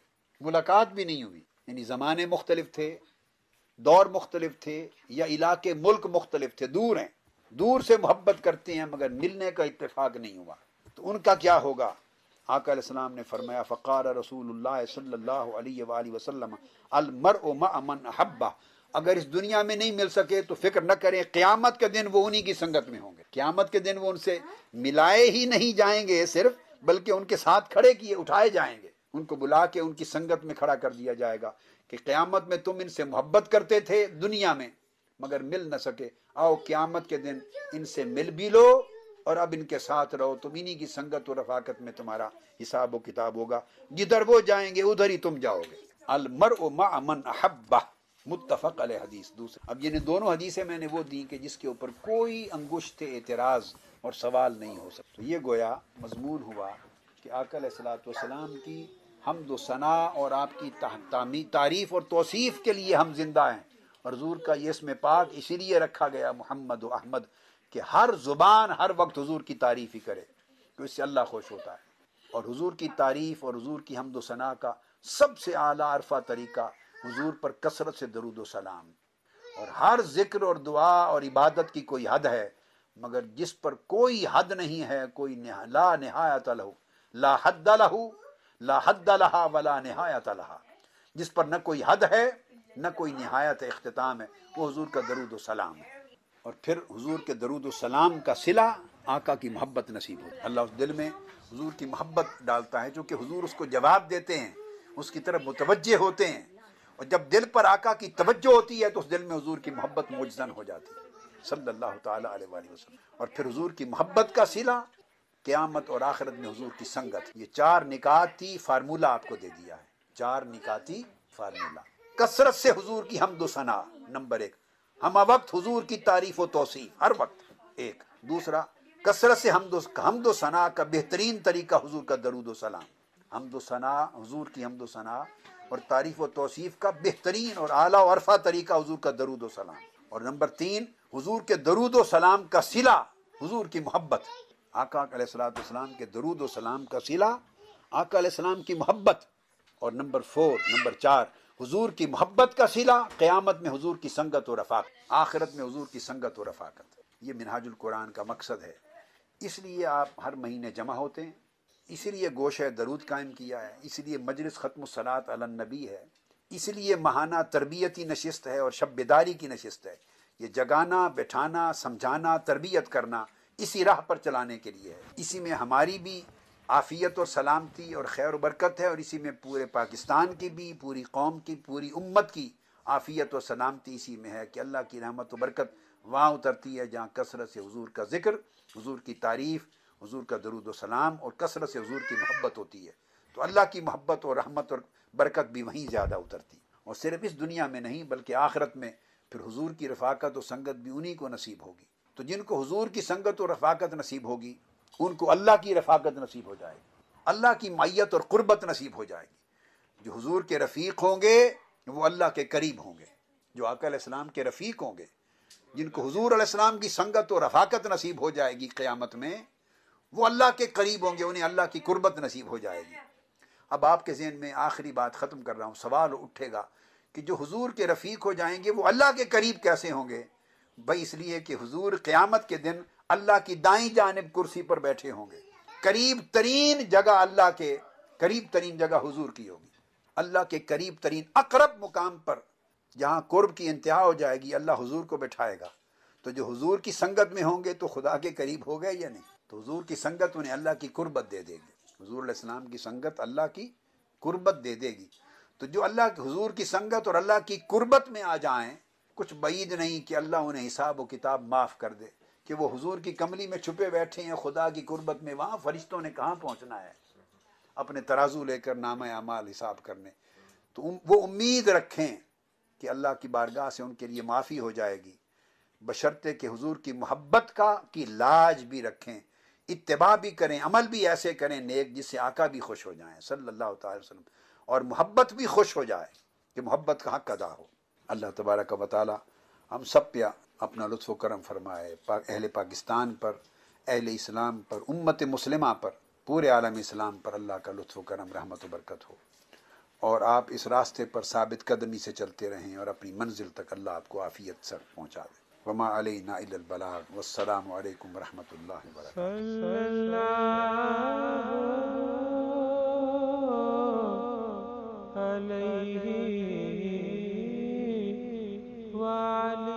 मुलाकात भी नहीं हुई यानी ज़माने मुख्तलिफ थे दौर मुख्तलिफ थे या इलाके मुल्क मुख्तलिफ थे दूर हैं दूर से मोहब्बत करते हैं मगर मिलने का इतफाक़ नहीं हुआ तो उनका क्या होगा आकाम ने फरमाया फ़ार रसूल सल्ला वसलम अलमर अमन अहब्बा अगर इस दुनिया में नहीं मिल सके तो फिक्र न करें क्यामत के दिन वो उन्हीं की संगत में होंगे क्यामत के दिन वो उनसे मिलाए ही नहीं जाएंगे सिर्फ बल्कि उनके साथ खड़े किए उठाए जाएंगे उनको बुला के उनकी संगत में खड़ा कर दिया जाएगा कि क्यामत में तुम इनसे मोहब्बत करते थे दुनिया में मगर मिल न सके आओ क्यामत के दिन इनसे मिल भी लो और अब इनके साथ रहो तुम इन्हीं की संगत और रफाकत में तुम्हारा हिसाब व किताब होगा जिधर वो जाएंगे उधर ही तुम जाओगे अलमर उमा अमन अहब्बा मुतफ़क अल हदीस दूसरे अब ये दोनों हदीसें मैंने वो दी कि जिसके ऊपर कोई अंगुश्त एतराज़ और सवाल नहीं हो सकता तो ये गोया मजमून हुआ कि आकल सलाम की हम सना और आपकी तारीफ़ और तोसीफ़ के लिए हम जिंदा हैं और हजूर का ये इसमें पाक इसीलिए रखा गया मोहम्मद अहमद कि हर ज़ुबान हर वक्त हजूर की तारीफ़ ही करे तो इससे अल्लाह खुश होता है और हजूर की तारीफ़ और हजूर की हमदोसना का सबसे आला अरफा तरीका हुजूर पर कसरत से दरुद सलाम और हर जिक्र और दुआ और इबादत की कोई हद है मगर जिस पर कोई हद नहीं है कोई ला नहायत लहू ला हद लहू ला हद लहा वला नहायत लहा जिस पर न कोई हद है न कोई नहायत अख्ताम है वो हजूर का दरुद सलाम है और फिर हजूर के दरुद सलाम का सिला आका की मोहब्बत नसीब हो अल्लाह उस दिल में हजूर की मोहब्बत डालता है जो कि हजूर उसको जवाब देते हैं उसकी तरफ मुतवजे होते हैं और जब दिल पर आका की तवज्जो होती है तो उस दिल में हजूर की मोहब्बत मौजन हो जाती है सल्लल्लाहु अलैहि वसल्लम और फिर हजूर की मोहब्बत का सिला क़यामत और आखिरत में हजूर की संगत ये चार निकाती फार्मूला आपको दे दिया है चार निकाती फार्मूला कसरत से हजूर की हमदो सना नंबर एक हम वक्त हजूर की तारीफ व तोसीफ हर वक्त एक दूसरा कसरत से हमदो हमदो सना का बेहतरीन तरीका हजूर का दरुद सलाम हमदो सना हजूर की हमदो सना और तारीफ़ व तोसीफ़ का बेहतरीन और आला वरफ़ा तरीका हजूर का दरुद सलाम और नंबर तीन हजूर के दरुद सलाम का सिला हजूर की मोहब्बत आका सलाम के दरुद सलाम का सिला आका सलाम की मोहब्बत और नंबर फोर नंबर चार हुजूर की मोहब्बत का सिला क़यामत में हुजूर की संगत व रफाक आखिरत में हुजूर की संगत व रफाकत ये मिनहाजुल कुरान का मकसद है इसलिए आप हर महीने जमा होते हैं इसीलिए गोश दरूद कायम किया है इसीलिए मजलिस ख़त्म सलात नबी है इसलिए महाना तरबियती नशस्त है और शब की नशस्त है ये जगाना बैठाना समझाना तरबियत करना इसी राह पर चलाने के लिए है इसी में हमारी भी आफियत और सलामती और खैर बरकत है और इसी में पूरे पाकिस्तान की भी पूरी कौम की पूरी उम्मत की आफियत और सलामती इसी में है कि अल्लाह की रहमत व बरकत वहाँ उतरती है जहाँ कसरत से हजूर का जिक्र हजूर की तारीफ़ हजूर का दरुद सलाम और कसरत से हजूर की मोहब्बत होती है तो अल्लाह की मोहब्बत और रहमत और बरकत भी वहीं ज़्यादा उतरती और सिर्फ इस दुनिया में नहीं बल्कि आखरत में फिर हजूर की रफाकत और संगत भी उन्हीं को नसीब होगी तो जिनको हजूर की संगत और रफाकत नसीब होगी उनको अल्लाह की रफाकत नसीब हो जाएगी अल्लाह की माइत और क़ुरबत नसीब हो जाएगी जो हजूर के रफ़ीक होंगे वो अल्लाह के करीब होंगे जो आकाम के रफ़ीक होंगे जिनको हजूर की संगत और रफाकत नसीब हो जाएगी क़्यामत में वो अल्लाह के करीब होंगे उन्हें अल्लाह की कुर्बत नसीब हो जाएगी अब आपके जहन में आखिरी बात ख़त्म कर रहा हूँ सवाल उठेगा कि जो हजूर के रफ़ीक हो जाएंगे वो अल्लाह के करीब कैसे होंगे भाई इसलिए कि हजूर क़्यामत के दिन अल्लाह की दाई जानब कुर्सी पर बैठे होंगे करीब तरीन जगह अल्लाह के करीब तरीन जगह हजूर की होगी अल्लाह के करीब तरीन अकरब मुकाम पर जहाँ कुर्ब की इंतहा हो जाएगी अल्लाह हजूर को बैठाएगा तो जो हजूर की संगत में होंगे तो खुदा के करीब हो गए या नहीं तो हजूर की संगत उन्हें अल्लाह की कुर्बत दे देगी हजूर की संगत अल्लाह की कुर्बत दे देगी तो जो अल्लाह के हजूर की संगत और अल्लाह की कुर्बत में आ जाएं कुछ बईद नहीं कि अल्लाह उन्हें हिसाब व किताब माफ़ कर दे कि वो हजूर की कमली में छुपे बैठे हैं खुदा की कुर्बत में वहाँ फरिश्तों ने कहाँ पहुँचना है अपने तराजू लेकर नाम अमाल हिसाब करने तो वो उम्मीद रखें कि अल्लाह की बारगाह से उनके लिए माफ़ी हो जाएगी बशर्ते कि हजूर की मोहब्बत का की लाज भी रखें इतबा भी करें अमल भी ऐसे करें नेक जिससे आका भी खुश हो जाए सल्लल्लाहु अलैहि वसल्लम और मोहब्बत भी खुश हो जाए कि मोहब्बत का हक अदा हो अल्लाह तबारक का ताली हम सब पे अपना लुत्फ करम फरमाए पा, अहल पाकिस्तान पर अहल इस्लाम पर उम्मत मुसलिमा पर पूरे आलम इस्लाम पर अल्लाह का लुत्फ करम रहमत बरकत हो और आप इस रास्ते पर साबित कदमी से चलते रहें और अपनी मंजिल तक अल्लाह आपको आफियत सर पहुँचा दें وما علينا إلا البلاغ والسلام عليكم ورحمة الله وبركاته عليه وعلي